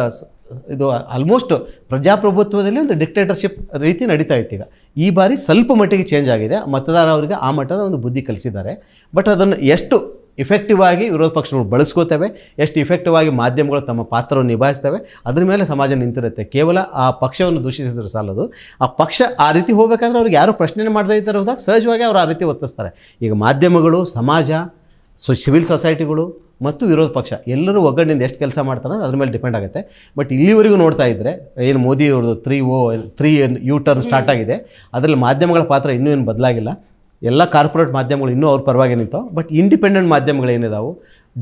ಇದು ಆಲ್ಮೋಸ್ಟ್ ಪ್ರಜಾಪ್ರಭುತ್ವದಲ್ಲಿ ಒಂದು ಡಿಕ್ಟೇಟರ್ಶಿಪ್ ರೀತಿ ನಡೀತಾ ಇತ್ತೀಗ ಈ ಬಾರಿ ಸ್ವಲ್ಪ ಮಟ್ಟಿಗೆ ಚೇಂಜ್ ಆಗಿದೆ ಮತದಾರ ಅವರಿಗೆ ಆ ಮಟ್ಟದ ಒಂದು ಬುದ್ಧಿ ಕಲಿಸಿದ್ದಾರೆ ಬಟ್ ಅದನ್ನು ಎಷ್ಟು ಇಫೆಕ್ಟಿವ್ ಆಗಿ ವಿರೋಧ ಪಕ್ಷಗಳು ಬಳಸ್ಕೋತವೆ ಎಷ್ಟು ಇಫೆಕ್ಟಿವ್ ಆಗಿ ಮಾಧ್ಯಮಗಳು ತಮ್ಮ ಪಾತ್ರವನ್ನು ನಿಭಾಯಿಸ್ತವೆ ಅದ್ರ ಮೇಲೆ ಸಮಾಜ ನಿಂತಿರುತ್ತೆ ಕೇವಲ ಆ ಪಕ್ಷವನ್ನು ದೂಷಿಸಿದ್ರೆ ಸಾಲದು ಆ ಪಕ್ಷ ಆ ರೀತಿ ಹೋಗಬೇಕಾದ್ರೆ ಅವ್ರಿಗೆ ಯಾರು ಪ್ರಶ್ನೆ ಮಾಡದೇ ಇದ್ದಾರೆ ಹೋದಾಗ ಸಹಜವಾಗಿ ಅವರು ಆ ರೀತಿ ಒತ್ತಿಸ್ತಾರೆ ಈಗ ಮಾಧ್ಯಮಗಳು ಸಮಾಜ ಸೊ ಸಿವಿಲ್ ಸೊಸೈಟಿಗಳು ಮತ್ತು ವಿರೋಧ ಪಕ್ಷ ಎಲ್ಲರೂ ಒಗ್ಗಟ್ಟಿನಿಂದ ಎಷ್ಟು ಕೆಲಸ ಮಾಡ್ತಾರೋ ಅದ್ರ ಮೇಲೆ ಡಿಪೆಂಡ್ ಆಗುತ್ತೆ ಬಟ್ ಇಲ್ಲಿವರೆಗೂ ನೋಡ್ತಾ ಇದ್ದರೆ ಏನು ಮೋದಿ ಅವ್ರದ್ದು three O three U turn start ಆಗಿದೆ ಅದರಲ್ಲಿ ಮಾಧ್ಯಮಗಳ ಪಾತ್ರ ಇನ್ನೂ ಏನು ಬದಲಾಗಿಲ್ಲ ಎಲ್ಲ ಕಾರ್ಪೊರೇಟ್ ಮಾಧ್ಯಮಗಳು ಇನ್ನೂ ಅವ್ರ ಪರವಾಗಿ ನಿಂತಾವೆ ಬಟ್ ಇಂಡಿಪೆಂಡೆಂಟ್ ಮಾಧ್ಯಮಗಳು ಏನಿದಾವೆ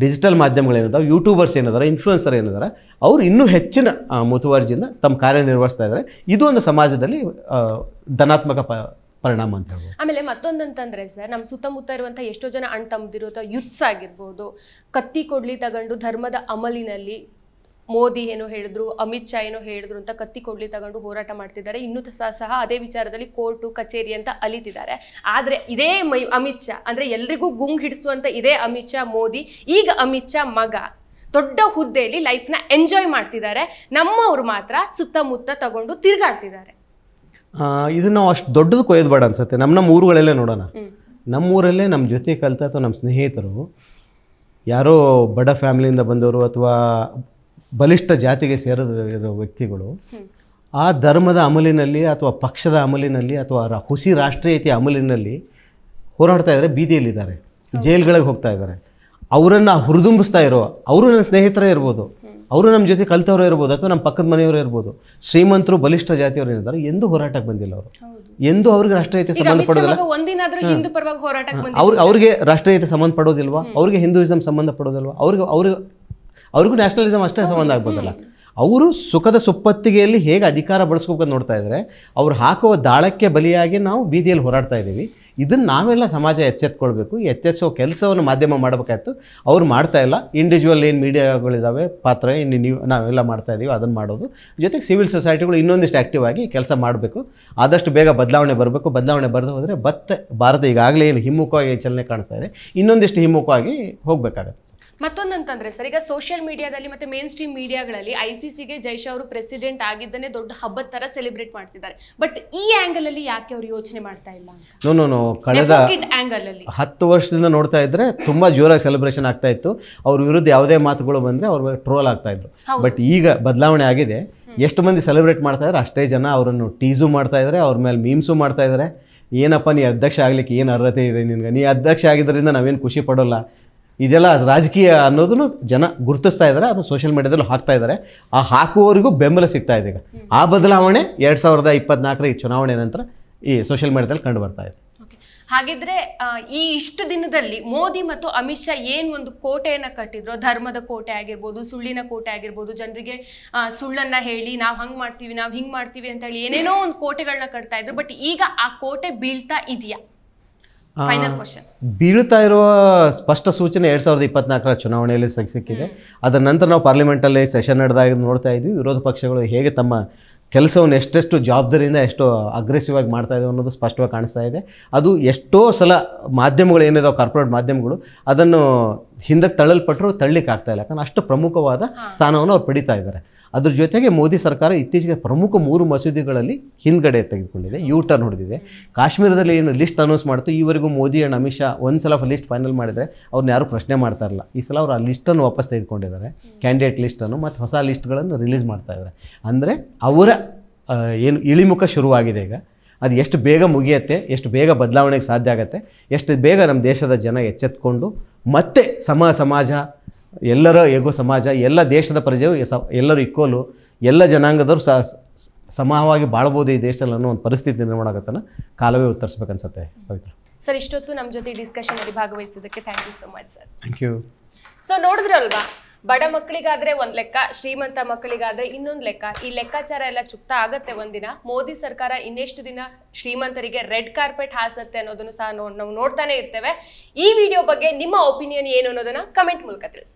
ಡಿಜಿಟಲ್ ಮಾಧ್ಯಮಗಳೇನಿದಾವೆ ಯೂಟ್ಯೂಬರ್ಸ್ ಏನಿದ್ದಾರೆ ಇನ್ಫ್ಲೂಯೆನ್ಸರ್ ಏನಿದ್ದಾರೆ ಅವರು ಇನ್ನೂ ಹೆಚ್ಚಿನ ಮುತುವರ್ಜಿಯಿಂದ ತಮ್ಮ ಕಾರ್ಯನಿರ್ವಹಿಸ್ತಾ ಇದ್ದಾರೆ ಇದು ಒಂದು ಸಮಾಜದಲ್ಲಿ ಧನಾತ್ಮಕ ಪ ಪರಿಣಾಮ ಅಂತ ಹೇಳ್ಬೋದು ಆಮೇಲೆ ಮತ್ತೊಂದಂತಂದ್ರೆ ಸರ್ ನಮ್ಮ ಸುತ್ತಮುತ್ತ ಇರುವಂಥ ಎಷ್ಟೋ ಜನ ಅಣ್ಣ ತಮ್ಮದಿರುವಂಥ ಯುತ್ಸ್ ಆಗಿರ್ಬೋದು ಕತ್ತಿ ಕೊಡ್ಲಿ ತಗೊಂಡು ಧರ್ಮದ ಅಮಲಿನಲ್ಲಿ ಮೋದಿ ಏನು ಹೇಳಿದ್ರು ಅಮಿತ್ ಶಾ ಏನು ಹೇಳಿದ್ರು ಅಂತ ಕತ್ತಿ ಕೊಡ್ಲಿ ತಗೊಂಡು ಹೋರಾಟ ಮಾಡ್ತಿದ್ದಾರೆ ಇನ್ನು ಸಹ ಸಹ ಅದೇ ವಿಚಾರದಲ್ಲಿ ಕೋರ್ಟು ಕಚೇರಿ ಅಂತ ಅಲಿತಿದ್ದಾರೆ ಆದ್ರೆ ಇದೇ ಮೈ ಅಮಿತ್ ಶಾ ಅಂದ್ರೆ ಎಲ್ರಿಗೂ ಗುಂಗ್ ಹಿಡಿಸುವಂತ ಇದೇ ಅಮಿತ್ ಶಾ ಮೋದಿ ಈಗ ಅಮಿತ್ ಶಾ ಮಗ ದೊಡ್ಡ ಹುದ್ದೆಯಲ್ಲಿ ಲೈಫ್ನ ಎಂಜಾಯ್ ಮಾಡ್ತಿದ್ದಾರೆ ನಮ್ಮವ್ರು ಮಾತ್ರ ಸುತ್ತಮುತ್ತ ತಗೊಂಡು ತಿರುಗಾಡ್ತಿದ್ದಾರೆ ಇದನ್ನು ಅಷ್ಟು ದೊಡ್ಡದು ಕೊಯ್ಯೋದು ಬೇಡ ಅನ್ಸುತ್ತೆ ನಮ್ಮ ನಮ್ಮ ಊರುಗಳಲ್ಲೇ ನೋಡೋಣ ನಮ್ಮೂರಲ್ಲೇ ನಮ್ಮ ಜೊತೆ ಕಲಿತ ಅಥವಾ ನಮ್ಮ ಸ್ನೇಹಿತರು ಯಾರೋ ಬಡ ಫ್ಯಾಮಿಲಿಯಿಂದ ಬಂದವರು ಅಥವಾ ಬಲಿಷ್ಠ ಜಾತಿಗೆ ಸೇರಿದ ವ್ಯಕ್ತಿಗಳು ಆ ಧರ್ಮದ ಅಮಲಿನಲ್ಲಿ ಅಥವಾ ಪಕ್ಷದ ಅಮಲಿನಲ್ಲಿ ಅಥವಾ ಹುಸಿ ರಾಷ್ಟ್ರೀಯತೆಯ ಅಮಲಿನಲ್ಲಿ ಹೋರಾಡ್ತಾ ಇದ್ದಾರೆ ಬೀದಿಯಲ್ಲಿದ್ದಾರೆ ಜೈಲ್ಗಳಿಗೆ ಹೋಗ್ತಾ ಇದ್ದಾರೆ ಅವರನ್ನು ಹುರಿದುಂಬಿಸ್ತಾ ಇರೋ ಅವರು ನನ್ನ ಸ್ನೇಹಿತರೇ ಇರ್ಬೋದು ಅವರು ನಮ್ಮ ಜೊತೆ ಕಲಿತವರು ಇರ್ಬೋದು ಅಥವಾ ನಮ್ಮ ಪಕ್ಕದ ಮನೆಯವರು ಇರ್ಬೋದು ಶ್ರೀಮಂತರು ಬಲಿಷ್ಠ ಜಾತಿಯವರು ಇರ್ತಾರೆ ಎಂದೂ ಹೋರಾಟಕ್ಕೆ ಬಂದಿಲ್ಲ ಅವರು ಎಂದೂ ಅವ್ರಿಗೆ ಸಂಬಂಧ ಸಂಬಂಧಪಡೋದಿಲ್ಲ ಅವ್ರಿಗೆ ಅವ್ರಿಗೆ ಸಂಬಂಧ ಸಂಬಂಧಪಡೋದಿಲ್ವಾ ಅವ್ರಿಗೆ ಹಿಂದೂಯಿಸಮ್ ಪಡೋದಿಲ್ವ ಅವ್ರಿಗೆ ಅವ್ರಿಗೆ ಅವ್ರಿಗೂ ನ್ಯಾಷನಲಿಸಮ್ ಅಷ್ಟೇ ಸಂಬಂಧ ಆಗ್ಬೋದಲ್ಲ ಅವರು ಸುಖದ ಸುಪ್ಪತ್ತಿಗೆಯಲ್ಲಿ ಹೇಗೆ ಅಧಿಕಾರ ಬಳಸ್ಕೋಬೇಕು ನೋಡ್ತಾ ಇದ್ದಾರೆ ಅವ್ರು ಹಾಕುವ ದಾಳಕ್ಕೆ ಬಲಿಯಾಗಿ ನಾವು ಬೀದಿಯಲ್ಲಿ ಹೋರಾಡ್ತಾ ಇದ್ದೀವಿ ಇದನ್ನು ನಾವೆಲ್ಲ ಸಮಾಜ ಎಚ್ಚೆತ್ಕೊಳ್ಬೇಕು ಎಚ್ಚೆತ್ಸೋ ಕೆಲಸವನ್ನು ಮಾಧ್ಯಮ ಮಾಡಬೇಕಾಯ್ತು ಅವ್ರು ಮಾಡ್ತಾಯಿಲ್ಲ ಇಂಡಿವಿಜುವಲ್ ಏನು ಮೀಡಿಯಾಗಳಿದ್ದಾವೆ ಪಾತ್ರ ಇನ್ನು ನೀವು ನಾವೆಲ್ಲ ಮಾಡ್ತಾ ಇದ್ದೀವಿ ಅದನ್ನು ಮಾಡೋದು ಜೊತೆಗೆ ಸಿವಿಲ್ ಸೊಸೈಟಿಗಳು ಇನ್ನೊಂದಿಷ್ಟು ಆ್ಯಕ್ಟಿವ್ ಆಗಿ ಕೆಲಸ ಮಾಡಬೇಕು ಆದಷ್ಟು ಬೇಗ ಬದಲಾವಣೆ ಬರಬೇಕು ಬದಲಾವಣೆ ಬರೆದು ಹೋದರೆ ಬತ್ತೆ ಭಾರತ ಈಗಾಗಲೇ ಏನು ಹಿಮ್ಮುಖವಾಗಿ ಚಲನೆ ಕಾಣಿಸ್ತಾ ಇದೆ ಇನ್ನೊಂದಿಷ್ಟು ಹಿಮ್ಮುಖವಾಗಿ ಹೋಗಬೇಕಾಗತ್ತೆ ಮತ್ತೊಂದಂತಂದ್ರೆ ಸರ್ ಈಗ ಸೋಷಿಯಲ್ ಮೀಡಿಯಾದಲ್ಲಿ ಮತ್ತೆ ಮೇನ್ ಸ್ಟ್ರೀಮ್ ಮೀಡಿಯಾಗಳಲ್ಲಿ ಐ ಸಿ ಜೈಶಾ ಅವರು ಪ್ರೆಸಿಡೆಂಟ್ ಆಗಿದ್ದನ್ನೇ ದೊಡ್ಡ ಹಬ್ಬದ ತರ ಸೆಲೆಬ್ರೇಟ್ ಮಾಡ್ತಿದ್ದಾರೆ ಬಟ್ ಈ ಆಂಗಲ್ ಅಲ್ಲಿ ಯಾಕೆ ಅವರು ಯೋಚನೆ ಮಾಡ್ತಾ ಇಲ್ಲ ಕಳೆದ ಆಂಗಲ್ ಅಲ್ಲಿ ಹತ್ತು ವರ್ಷದಿಂದ ನೋಡ್ತಾ ಇದ್ರೆ ತುಂಬಾ ಜೋರಾಗಿ ಸೆಲೆಬ್ರೇಷನ್ ಆಗ್ತಾ ಇತ್ತು ಅವ್ರ ವಿರುದ್ಧ ಯಾವುದೇ ಮಾತುಗಳು ಬಂದ್ರೆ ಅವ್ರ ಟ್ರೋಲ್ ಆಗ್ತಾ ಇದ್ರು ಬಟ್ ಈಗ ಬದಲಾವಣೆ ಆಗಿದೆ ಎಷ್ಟು ಮಂದಿ ಸೆಲೆಬ್ರೇಟ್ ಮಾಡ್ತಾ ಇದ್ರೆ ಅಷ್ಟೇ ಜನ ಅವರನ್ನು ಟೀಸು ಮಾಡ್ತಾ ಇದ್ರೆ ಅವ್ರ ಮೇಲೆ ಮೀಮ್ಸು ಮಾಡ್ತಾ ಇದ್ದಾರೆ ಏನಪ್ಪ ನೀ ಅಧ್ಯಕ್ಷ ಆಗ್ಲಿಕ್ಕೆ ಏನು ಅರ್ಹತೆ ಇದೆ ನಿನ್ಗೆ ನೀ ಅಧ್ಯಕ್ಷ ಆಗಿದ್ದರಿಂದ ನಾವೇನು ಖುಷಿ ಪಡೋಲ್ಲ ಇದೆಲ್ಲ ರಾಜಕೀಯ ಅನ್ನೋದನ್ನು ಜನ ಗುರುತಿಸ್ತಾ ಇದ್ದಾರೆ ಅದು ಸೋಷಿಯಲ್ ಮೀಡಿಯಾದಲ್ಲಿ ಹಾಕ್ತಾ ಇದ್ದಾರೆ ಆ ಹಾಕುವವರಿಗೂ ಬೆಂಬಲ ಸಿಗ್ತಾ ಇದೆ ಈಗ ಆ ಬದಲಾವಣೆ ಎರಡು ಸಾವಿರದ ಇಪ್ಪತ್ನಾಲ್ಕರ ಈ ಚುನಾವಣೆ ನಂತರ ಈ ಸೋಷಿಯಲ್ ಮೀಡಿಯಾದಲ್ಲಿ ಕಂಡು ಬರ್ತಾ ಇದೆ ಹಾಗಿದ್ರೆ ಈ ಇಷ್ಟು ದಿನದಲ್ಲಿ ಮೋದಿ ಮತ್ತು ಅಮಿತ್ ಶಾ ಏನ್ ಒಂದು ಕೋಟೆಯನ್ನ ಕಟ್ಟಿದ್ರು ಧರ್ಮದ ಕೋಟೆ ಆಗಿರ್ಬೋದು ಸುಳ್ಳಿನ ಕೋಟೆ ಆಗಿರ್ಬೋದು ಜನರಿಗೆ ಸುಳ್ಳನ್ನ ಹೇಳಿ ನಾವು ಹಂಗ್ ಮಾಡ್ತೀವಿ ನಾವು ಹಿಂಗ್ ಮಾಡ್ತೀವಿ ಅಂತ ಹೇಳಿ ಏನೇನೋ ಒಂದು ಕೋಟೆಗಳನ್ನ ಕಟ್ತಾ ಇದ್ರು ಬಟ್ ಈಗ ಆ ಕೋಟೆ ಬೀಳ್ತಾ ಇದೆಯಾ ಬೀಳ್ತಾ ಇರುವ ಸ್ಪಷ್ಟ ಸೂಚನೆ ಎರಡು ಸಾವಿರದ ಇಪ್ಪತ್ನಾಲ್ಕರ ಚುನಾವಣೆಯಲ್ಲಿ ಸಿಕ್ಕಿದೆ ಅದರ ನಂತರ ನಾವು ಪಾರ್ಲಿಮೆಂಟಲ್ಲಿ ಸೆಷನ್ ನಡೆದಾಗ ನೋಡ್ತಾ ಇದ್ವಿ ವಿರೋಧ ಪಕ್ಷಗಳು ಹೇಗೆ ತಮ್ಮ ಕೆಲಸವನ್ನು ಎಷ್ಟೆಷ್ಟು ಜವಾಬ್ದಾರಿಯಿಂದ ಎಷ್ಟು ಅಗ್ರೆಸಿವ್ ಆಗಿ ಮಾಡ್ತಾ ಇದೆ ಅನ್ನೋದು ಸ್ಪಷ್ಟವಾಗಿ ಕಾಣಿಸ್ತಾ ಇದೆ ಅದು ಎಷ್ಟೋ ಸಲ ಮಾಧ್ಯಮಗಳು ಏನಿದೆ ಕಾರ್ಪೊರೇಟ್ ಮಾಧ್ಯಮಗಳು ಅದನ್ನು ಹಿಂದಕ್ಕೆ ತಳ್ಳಲ್ಪಟ್ಟರು ತಳ್ಳಲಿಕ್ಕೆ ಆಗ್ತಾ ಇಲ್ಲ ಯಾಕಂದ್ರೆ ಅಷ್ಟು ಪ್ರಮುಖವಾದ ಸ್ಥಾನವನ್ನು ಅವ್ರು ಪಡಿತಾ ಇದ್ದಾರೆ ಅದ್ರ ಜೊತೆಗೆ ಮೋದಿ ಸರ್ಕಾರ ಇತ್ತೀಚೆಗೆ ಪ್ರಮುಖ ಮೂರು ಮಸೂದೆಗಳಲ್ಲಿ ಹಿಂದ್ಗಡೆ ತೆಗೆದುಕೊಂಡಿದೆ ಯು ಟರ್ನ್ ಹೊಡೆದಿದೆ ಕಾಶ್ಮೀರದಲ್ಲಿ ಏನು ಲಿಸ್ಟ್ ಅನೌನ್ಸ್ ಮಾಡ್ತು ಈವರೆಗೂ ಮೋದಿ ಆ್ಯಂಡ್ ಅಮಿತ್ ಶಾ ಒಂದು ಸಲ ಲಿಸ್ಟ್ ಫೈನಲ್ ಮಾಡಿದರೆ ಅವ್ರನ್ನ ಯಾರೂ ಪ್ರಶ್ನೆ ಮಾಡ್ತಾ ಇರಲ್ಲ ಈ ಸಲ ಅವರು ಆ ಲಿಸ್ಟನ್ನು ವಾಪಸ್ ತೆಗೆದುಕೊಂಡಿದ್ದಾರೆ ಕ್ಯಾಂಡಿಡೇಟ್ ಲಿಸ್ಟನ್ನು ಮತ್ತು ಹೊಸ ಲಿಸ್ಟ್ಗಳನ್ನು ರಿಲೀಸ್ ಮಾಡ್ತಾ ಇದ್ದಾರೆ ಅಂದರೆ ಅವರ ಏನು ಇಳಿಮುಖ ಶುರುವಾಗಿದೆ ಈಗ ಅದು ಎಷ್ಟು ಬೇಗ ಮುಗಿಯುತ್ತೆ ಎಷ್ಟು ಬೇಗ ಬದಲಾವಣೆಗೆ ಸಾಧ್ಯ ಆಗುತ್ತೆ ಎಷ್ಟು ಬೇಗ ನಮ್ಮ ದೇಶದ ಜನ ಎಚ್ಚೆತ್ಕೊಂಡು ಮತ್ತೆ ಸಮ ಸಮಾಜ ಎಲ್ಲರ ಎಗೋ ಸಮಾಜ ಎಲ್ಲ ದೇಶದ ಪ್ರಜೆ ಎಲ್ಲರೂ ಇಕ್ಕೋಲು ಎಲ್ಲ ಜನಾಂಗದವರು ಸಮವಾಗಿ ಬಾಳ್ಬೋದು ಈ ದೇಶದಲ್ಲಿ ಅನ್ನೋ ಒಂದು ಪರಿಸ್ಥಿತಿ ನಿರ್ಮಾಣ ಆಗತ್ತಲ್ಲ ಕಾಲವೇ ಉತ್ತರಿಸ್ಬೇಕನ್ಸತ್ತೆ ಪವಿತ್ರ ಸರ್ ಇಷ್ಟೊತ್ತು ನಮ್ಮ ಜೊತೆ ಡಿಸ್ಕಷನ್ ಅಲ್ಲಿ ಭಾಗವಹಿಸಿದ್ದಕ್ಕೆ thank you so much sir thank you so ನೋಡಿದ್ರಲ್ವಾ ಬಡ ಮಕ್ಕಳಿಗಾದ್ರೆ ಒಂದ್ ಲೆಕ್ಕ ಶ್ರೀಮಂತ ಮಕ್ಕಳಿಗಾದ್ರೆ ಇನ್ನೊಂದು ಲೆಕ್ಕ ಈ ಲೆಕ್ಕಾಚಾರ ಎಲ್ಲ ಚುಕ್ತಾ ಆಗತ್ತೆ ಒಂದಿನ ಮೋದಿ ಸರ್ಕಾರ ಇನ್ನೆಷ್ಟು ದಿನ ಶ್ರೀಮಂತರಿಗೆ ರೆಡ್ ಕಾರ್ಪೆಟ್ ಹಾಸತ್ತೆ ಅನ್ನೋದನ್ನು ಸಹ ನಾವು ನೋಡ್ತಾನೆ ಇರ್ತೇವೆ ಈ ವಿಡಿಯೋ ಬಗ್ಗೆ ನಿಮ್ಮ ಒಪಿನಿಯನ್ ಏನು ಅನ್ನೋದನ್ನ ಕಮೆಂಟ್ ಮೂಲಕ ತಿಳಿಸಿ